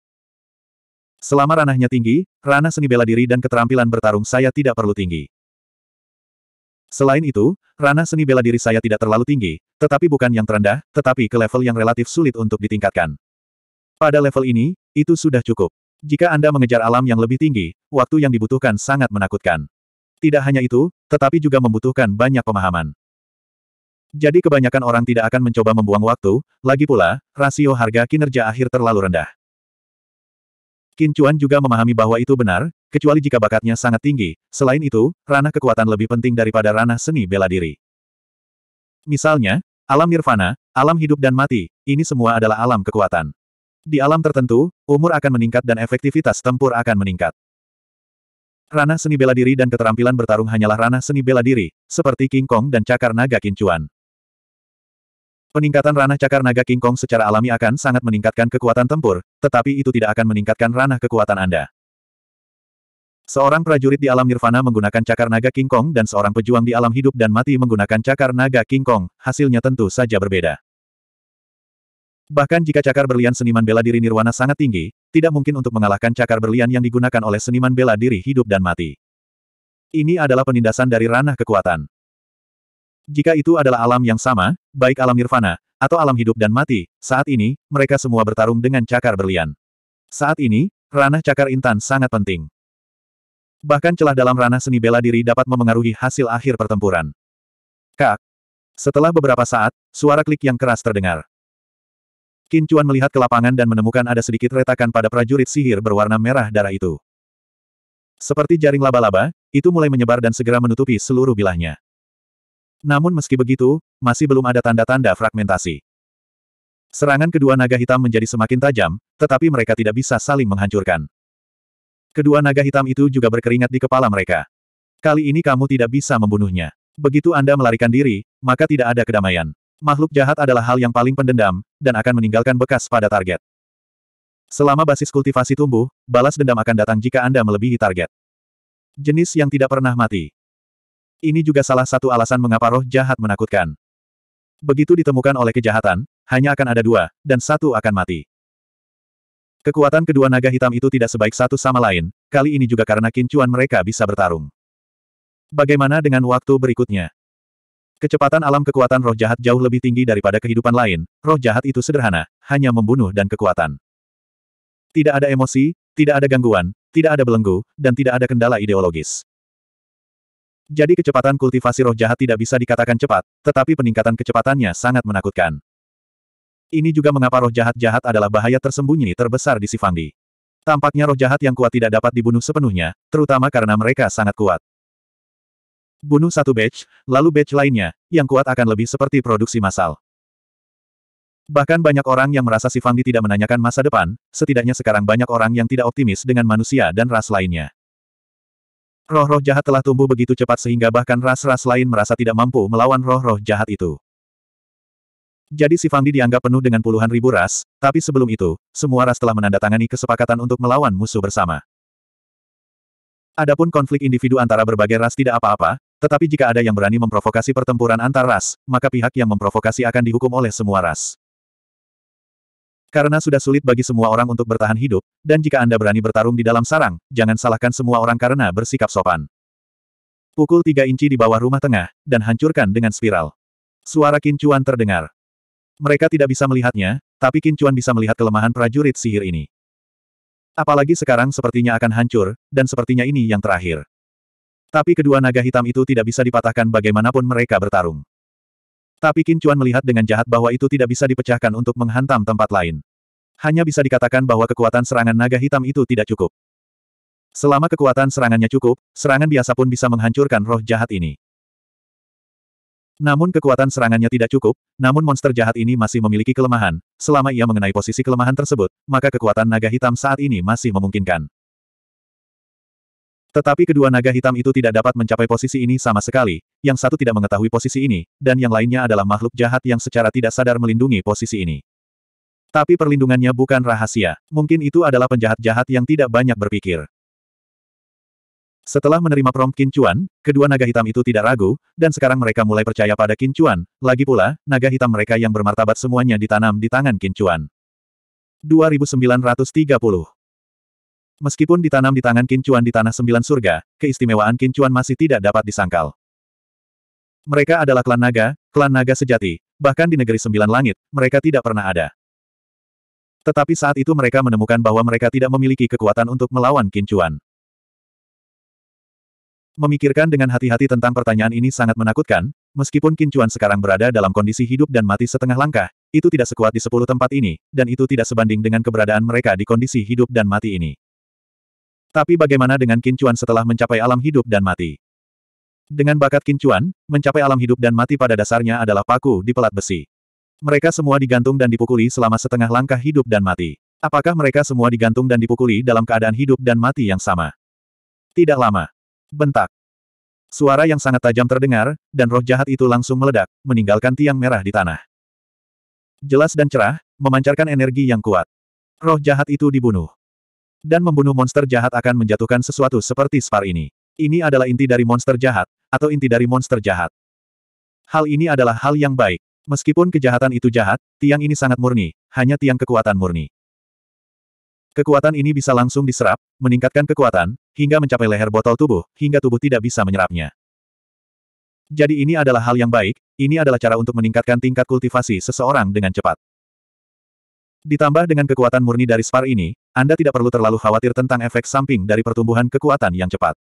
Selama ranahnya tinggi, ranah seni bela diri dan keterampilan bertarung saya tidak perlu tinggi. Selain itu, ranah seni bela diri saya tidak terlalu tinggi, tetapi bukan yang terendah, tetapi ke level yang relatif sulit untuk ditingkatkan. Pada level ini, itu sudah cukup. Jika Anda mengejar alam yang lebih tinggi, waktu yang dibutuhkan sangat menakutkan. Tidak hanya itu, tetapi juga membutuhkan banyak pemahaman. Jadi kebanyakan orang tidak akan mencoba membuang waktu, lagi pula, rasio harga kinerja akhir terlalu rendah. Qin juga memahami bahwa itu benar, kecuali jika bakatnya sangat tinggi, selain itu, ranah kekuatan lebih penting daripada ranah seni bela diri. Misalnya, alam nirvana, alam hidup dan mati, ini semua adalah alam kekuatan. Di alam tertentu, umur akan meningkat dan efektivitas tempur akan meningkat. Ranah seni bela diri dan keterampilan bertarung hanyalah ranah seni bela diri, seperti King Kong dan cakar naga kincuan. Peningkatan ranah cakar naga King Kong secara alami akan sangat meningkatkan kekuatan tempur, tetapi itu tidak akan meningkatkan ranah kekuatan Anda. Seorang prajurit di alam nirvana menggunakan cakar naga King Kong dan seorang pejuang di alam hidup dan mati menggunakan cakar naga King Kong, hasilnya tentu saja berbeda. Bahkan jika cakar berlian seniman bela diri Nirwana sangat tinggi, tidak mungkin untuk mengalahkan cakar berlian yang digunakan oleh seniman bela diri hidup dan mati. Ini adalah penindasan dari ranah kekuatan. Jika itu adalah alam yang sama, baik alam nirvana, atau alam hidup dan mati, saat ini, mereka semua bertarung dengan cakar berlian. Saat ini, ranah cakar intan sangat penting. Bahkan celah dalam ranah seni bela diri dapat memengaruhi hasil akhir pertempuran. Kak! Setelah beberapa saat, suara klik yang keras terdengar. Qin Chuan melihat ke lapangan dan menemukan ada sedikit retakan pada prajurit sihir berwarna merah darah itu. Seperti jaring laba-laba, itu mulai menyebar dan segera menutupi seluruh bilahnya. Namun meski begitu, masih belum ada tanda-tanda fragmentasi. Serangan kedua naga hitam menjadi semakin tajam, tetapi mereka tidak bisa saling menghancurkan. Kedua naga hitam itu juga berkeringat di kepala mereka. Kali ini kamu tidak bisa membunuhnya. Begitu Anda melarikan diri, maka tidak ada kedamaian. Makhluk jahat adalah hal yang paling pendendam, dan akan meninggalkan bekas pada target. Selama basis kultivasi tumbuh, balas dendam akan datang jika Anda melebihi target. Jenis yang tidak pernah mati. Ini juga salah satu alasan mengapa roh jahat menakutkan. Begitu ditemukan oleh kejahatan, hanya akan ada dua, dan satu akan mati. Kekuatan kedua naga hitam itu tidak sebaik satu sama lain, kali ini juga karena kincuan mereka bisa bertarung. Bagaimana dengan waktu berikutnya? Kecepatan alam kekuatan roh jahat jauh lebih tinggi daripada kehidupan lain, roh jahat itu sederhana, hanya membunuh dan kekuatan. Tidak ada emosi, tidak ada gangguan, tidak ada belenggu, dan tidak ada kendala ideologis. Jadi kecepatan kultivasi roh jahat tidak bisa dikatakan cepat, tetapi peningkatan kecepatannya sangat menakutkan. Ini juga mengapa roh jahat-jahat adalah bahaya tersembunyi terbesar di Sifangdi. Tampaknya roh jahat yang kuat tidak dapat dibunuh sepenuhnya, terutama karena mereka sangat kuat. Bunuh satu batch, lalu batch lainnya, yang kuat akan lebih seperti produksi massal. Bahkan banyak orang yang merasa si Fangdi tidak menanyakan masa depan, setidaknya sekarang banyak orang yang tidak optimis dengan manusia dan ras lainnya. Roh-roh jahat telah tumbuh begitu cepat sehingga bahkan ras-ras lain merasa tidak mampu melawan roh-roh jahat itu. Jadi si Fangdi dianggap penuh dengan puluhan ribu ras, tapi sebelum itu, semua ras telah menandatangani kesepakatan untuk melawan musuh bersama. Adapun konflik individu antara berbagai ras tidak apa-apa, tetapi jika ada yang berani memprovokasi pertempuran antar ras, maka pihak yang memprovokasi akan dihukum oleh semua ras. Karena sudah sulit bagi semua orang untuk bertahan hidup, dan jika Anda berani bertarung di dalam sarang, jangan salahkan semua orang karena bersikap sopan. Pukul tiga inci di bawah rumah tengah, dan hancurkan dengan spiral. Suara kincuan terdengar. Mereka tidak bisa melihatnya, tapi kincuan bisa melihat kelemahan prajurit sihir ini. Apalagi sekarang sepertinya akan hancur, dan sepertinya ini yang terakhir. Tapi kedua naga hitam itu tidak bisa dipatahkan bagaimanapun mereka bertarung. Tapi Qin melihat dengan jahat bahwa itu tidak bisa dipecahkan untuk menghantam tempat lain. Hanya bisa dikatakan bahwa kekuatan serangan naga hitam itu tidak cukup. Selama kekuatan serangannya cukup, serangan biasa pun bisa menghancurkan roh jahat ini. Namun kekuatan serangannya tidak cukup, namun monster jahat ini masih memiliki kelemahan. Selama ia mengenai posisi kelemahan tersebut, maka kekuatan naga hitam saat ini masih memungkinkan. Tetapi kedua naga hitam itu tidak dapat mencapai posisi ini sama sekali, yang satu tidak mengetahui posisi ini, dan yang lainnya adalah makhluk jahat yang secara tidak sadar melindungi posisi ini. Tapi perlindungannya bukan rahasia, mungkin itu adalah penjahat-jahat yang tidak banyak berpikir. Setelah menerima prom Kincuan, kedua naga hitam itu tidak ragu, dan sekarang mereka mulai percaya pada Kincuan, lagi pula, naga hitam mereka yang bermartabat semuanya ditanam di tangan Kincuan. 2930 Meskipun ditanam di tangan Kincuan di Tanah Sembilan Surga, keistimewaan Kincuan masih tidak dapat disangkal. Mereka adalah klan naga, klan naga sejati, bahkan di negeri Sembilan Langit, mereka tidak pernah ada. Tetapi saat itu mereka menemukan bahwa mereka tidak memiliki kekuatan untuk melawan Kincuan. Memikirkan dengan hati-hati tentang pertanyaan ini sangat menakutkan, meskipun Kincuan sekarang berada dalam kondisi hidup dan mati setengah langkah, itu tidak sekuat di sepuluh tempat ini, dan itu tidak sebanding dengan keberadaan mereka di kondisi hidup dan mati ini. Tapi bagaimana dengan kincuan setelah mencapai alam hidup dan mati? Dengan bakat kincuan, mencapai alam hidup dan mati pada dasarnya adalah paku di pelat besi. Mereka semua digantung dan dipukuli selama setengah langkah hidup dan mati. Apakah mereka semua digantung dan dipukuli dalam keadaan hidup dan mati yang sama? Tidak lama. Bentak. Suara yang sangat tajam terdengar, dan roh jahat itu langsung meledak, meninggalkan tiang merah di tanah. Jelas dan cerah, memancarkan energi yang kuat. Roh jahat itu dibunuh. Dan membunuh monster jahat akan menjatuhkan sesuatu seperti spar ini. Ini adalah inti dari monster jahat, atau inti dari monster jahat. Hal ini adalah hal yang baik. Meskipun kejahatan itu jahat, tiang ini sangat murni, hanya tiang kekuatan murni. Kekuatan ini bisa langsung diserap, meningkatkan kekuatan, hingga mencapai leher botol tubuh, hingga tubuh tidak bisa menyerapnya. Jadi ini adalah hal yang baik, ini adalah cara untuk meningkatkan tingkat kultivasi seseorang dengan cepat. Ditambah dengan kekuatan murni dari spar ini, Anda tidak perlu terlalu khawatir tentang efek samping dari pertumbuhan kekuatan yang cepat.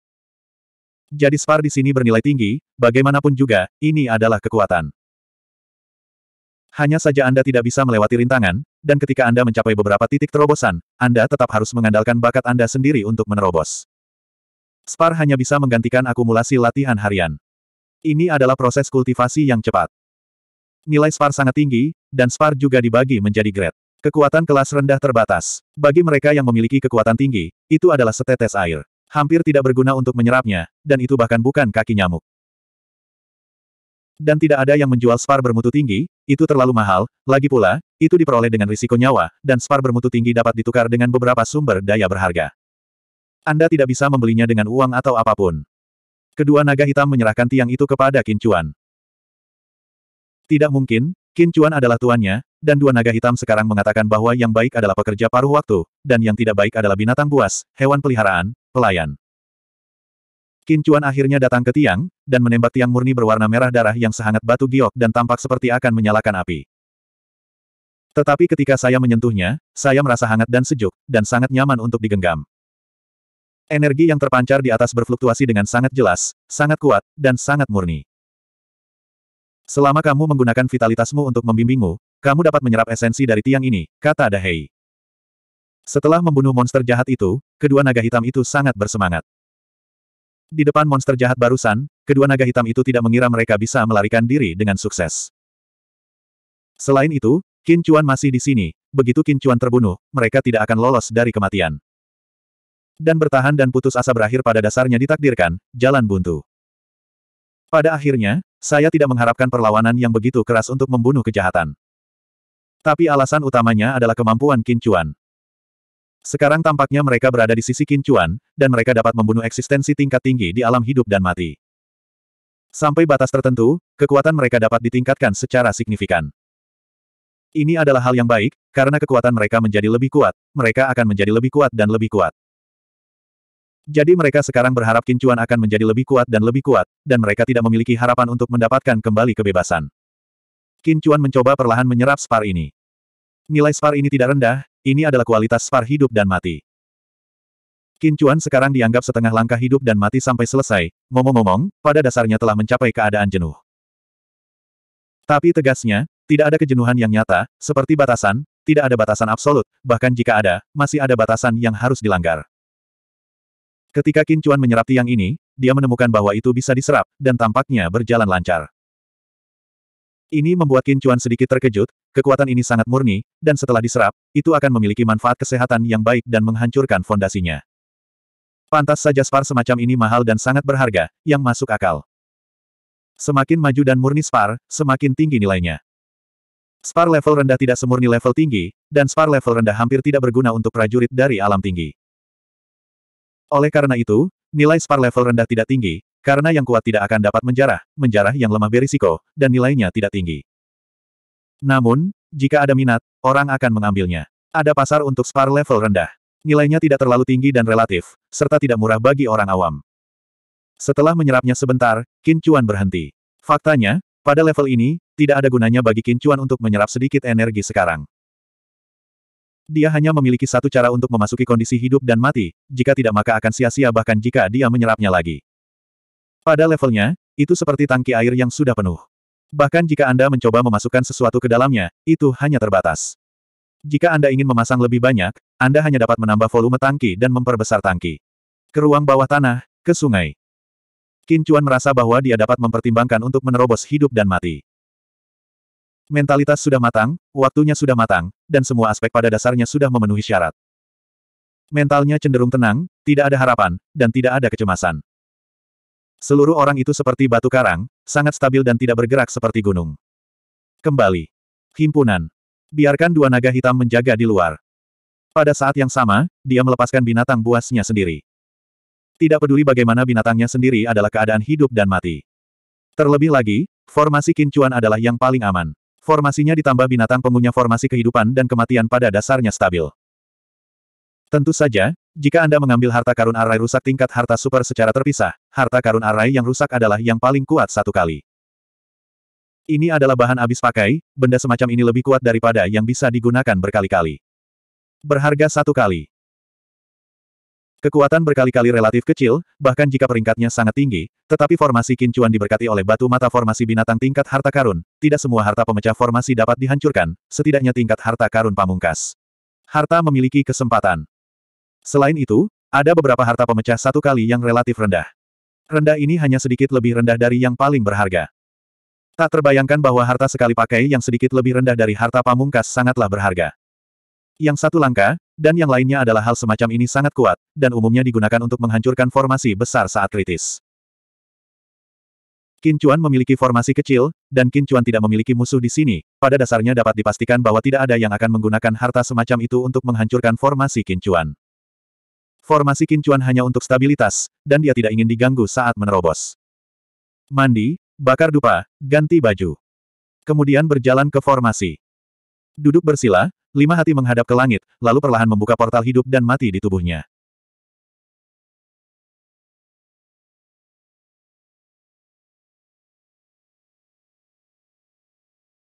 Jadi spar di sini bernilai tinggi, bagaimanapun juga, ini adalah kekuatan. Hanya saja Anda tidak bisa melewati rintangan, dan ketika Anda mencapai beberapa titik terobosan, Anda tetap harus mengandalkan bakat Anda sendiri untuk menerobos. Spar hanya bisa menggantikan akumulasi latihan harian. Ini adalah proses kultivasi yang cepat. Nilai spar sangat tinggi, dan spar juga dibagi menjadi grade. Kekuatan kelas rendah terbatas. Bagi mereka yang memiliki kekuatan tinggi, itu adalah setetes air. Hampir tidak berguna untuk menyerapnya, dan itu bahkan bukan kaki nyamuk. Dan tidak ada yang menjual spar bermutu tinggi, itu terlalu mahal, lagi pula, itu diperoleh dengan risiko nyawa, dan spar bermutu tinggi dapat ditukar dengan beberapa sumber daya berharga. Anda tidak bisa membelinya dengan uang atau apapun. Kedua naga hitam menyerahkan tiang itu kepada Kincuan. Tidak mungkin, Qin Chuan adalah tuannya, dan dua naga hitam sekarang mengatakan bahwa yang baik adalah pekerja paruh waktu, dan yang tidak baik adalah binatang buas, hewan peliharaan, pelayan. Qin Chuan akhirnya datang ke tiang, dan menembak tiang murni berwarna merah darah yang sehangat batu giok dan tampak seperti akan menyalakan api. Tetapi ketika saya menyentuhnya, saya merasa hangat dan sejuk, dan sangat nyaman untuk digenggam. Energi yang terpancar di atas berfluktuasi dengan sangat jelas, sangat kuat, dan sangat murni. Selama kamu menggunakan vitalitasmu untuk membimbingmu, kamu dapat menyerap esensi dari tiang ini, kata Dahei. Setelah membunuh monster jahat itu, kedua naga hitam itu sangat bersemangat. Di depan monster jahat barusan, kedua naga hitam itu tidak mengira mereka bisa melarikan diri dengan sukses. Selain itu, Qin Chuan masih di sini, begitu Qin Chuan terbunuh, mereka tidak akan lolos dari kematian. Dan bertahan dan putus asa berakhir pada dasarnya ditakdirkan, jalan buntu. Pada akhirnya, saya tidak mengharapkan perlawanan yang begitu keras untuk membunuh kejahatan. Tapi alasan utamanya adalah kemampuan kincuan. Sekarang tampaknya mereka berada di sisi kincuan, dan mereka dapat membunuh eksistensi tingkat tinggi di alam hidup dan mati. Sampai batas tertentu, kekuatan mereka dapat ditingkatkan secara signifikan. Ini adalah hal yang baik, karena kekuatan mereka menjadi lebih kuat, mereka akan menjadi lebih kuat dan lebih kuat. Jadi mereka sekarang berharap Kincuan akan menjadi lebih kuat dan lebih kuat, dan mereka tidak memiliki harapan untuk mendapatkan kembali kebebasan. Kincuan mencoba perlahan menyerap spar ini. Nilai spar ini tidak rendah, ini adalah kualitas spar hidup dan mati. Kincuan sekarang dianggap setengah langkah hidup dan mati sampai selesai, ngomong-ngomong, pada dasarnya telah mencapai keadaan jenuh. Tapi tegasnya, tidak ada kejenuhan yang nyata, seperti batasan, tidak ada batasan absolut, bahkan jika ada, masih ada batasan yang harus dilanggar. Ketika Qin Chuan menyerap tiang ini, dia menemukan bahwa itu bisa diserap, dan tampaknya berjalan lancar. Ini membuat Qin Chuan sedikit terkejut, kekuatan ini sangat murni, dan setelah diserap, itu akan memiliki manfaat kesehatan yang baik dan menghancurkan fondasinya. Pantas saja spar semacam ini mahal dan sangat berharga, yang masuk akal. Semakin maju dan murni spar, semakin tinggi nilainya. Spar level rendah tidak semurni level tinggi, dan spar level rendah hampir tidak berguna untuk prajurit dari alam tinggi. Oleh karena itu, nilai spar level rendah tidak tinggi, karena yang kuat tidak akan dapat menjarah, menjarah yang lemah berisiko, dan nilainya tidak tinggi. Namun, jika ada minat, orang akan mengambilnya. Ada pasar untuk spar level rendah. Nilainya tidak terlalu tinggi dan relatif, serta tidak murah bagi orang awam. Setelah menyerapnya sebentar, kincuan berhenti. Faktanya, pada level ini, tidak ada gunanya bagi kincuan untuk menyerap sedikit energi sekarang. Dia hanya memiliki satu cara untuk memasuki kondisi hidup dan mati, jika tidak maka akan sia-sia bahkan jika dia menyerapnya lagi. Pada levelnya, itu seperti tangki air yang sudah penuh. Bahkan jika Anda mencoba memasukkan sesuatu ke dalamnya, itu hanya terbatas. Jika Anda ingin memasang lebih banyak, Anda hanya dapat menambah volume tangki dan memperbesar tangki. Ke ruang bawah tanah, ke sungai. Kincuan merasa bahwa dia dapat mempertimbangkan untuk menerobos hidup dan mati. Mentalitas sudah matang, waktunya sudah matang, dan semua aspek pada dasarnya sudah memenuhi syarat. Mentalnya cenderung tenang, tidak ada harapan, dan tidak ada kecemasan. Seluruh orang itu seperti batu karang, sangat stabil dan tidak bergerak seperti gunung. Kembali. Himpunan. Biarkan dua naga hitam menjaga di luar. Pada saat yang sama, dia melepaskan binatang buasnya sendiri. Tidak peduli bagaimana binatangnya sendiri adalah keadaan hidup dan mati. Terlebih lagi, formasi kincuan adalah yang paling aman. Formasinya ditambah binatang pengunya formasi kehidupan dan kematian pada dasarnya stabil. Tentu saja, jika Anda mengambil harta karun arai rusak tingkat harta super secara terpisah, harta karun arai yang rusak adalah yang paling kuat satu kali. Ini adalah bahan habis pakai, benda semacam ini lebih kuat daripada yang bisa digunakan berkali-kali. Berharga satu kali. Kekuatan berkali-kali relatif kecil, bahkan jika peringkatnya sangat tinggi, tetapi formasi kincuan diberkati oleh batu mata formasi binatang tingkat harta karun, tidak semua harta pemecah formasi dapat dihancurkan, setidaknya tingkat harta karun pamungkas. Harta memiliki kesempatan. Selain itu, ada beberapa harta pemecah satu kali yang relatif rendah. Rendah ini hanya sedikit lebih rendah dari yang paling berharga. Tak terbayangkan bahwa harta sekali pakai yang sedikit lebih rendah dari harta pamungkas sangatlah berharga. Yang satu langka dan yang lainnya adalah hal semacam ini sangat kuat, dan umumnya digunakan untuk menghancurkan formasi besar saat kritis. Kincuan memiliki formasi kecil, dan Kincuan tidak memiliki musuh di sini, pada dasarnya dapat dipastikan bahwa tidak ada yang akan menggunakan harta semacam itu untuk menghancurkan formasi Kincuan. Formasi Kincuan hanya untuk stabilitas, dan dia tidak ingin diganggu saat menerobos. Mandi, bakar dupa, ganti baju. Kemudian berjalan ke formasi. Duduk bersila, lima hati menghadap ke langit, lalu perlahan membuka portal hidup dan mati di tubuhnya.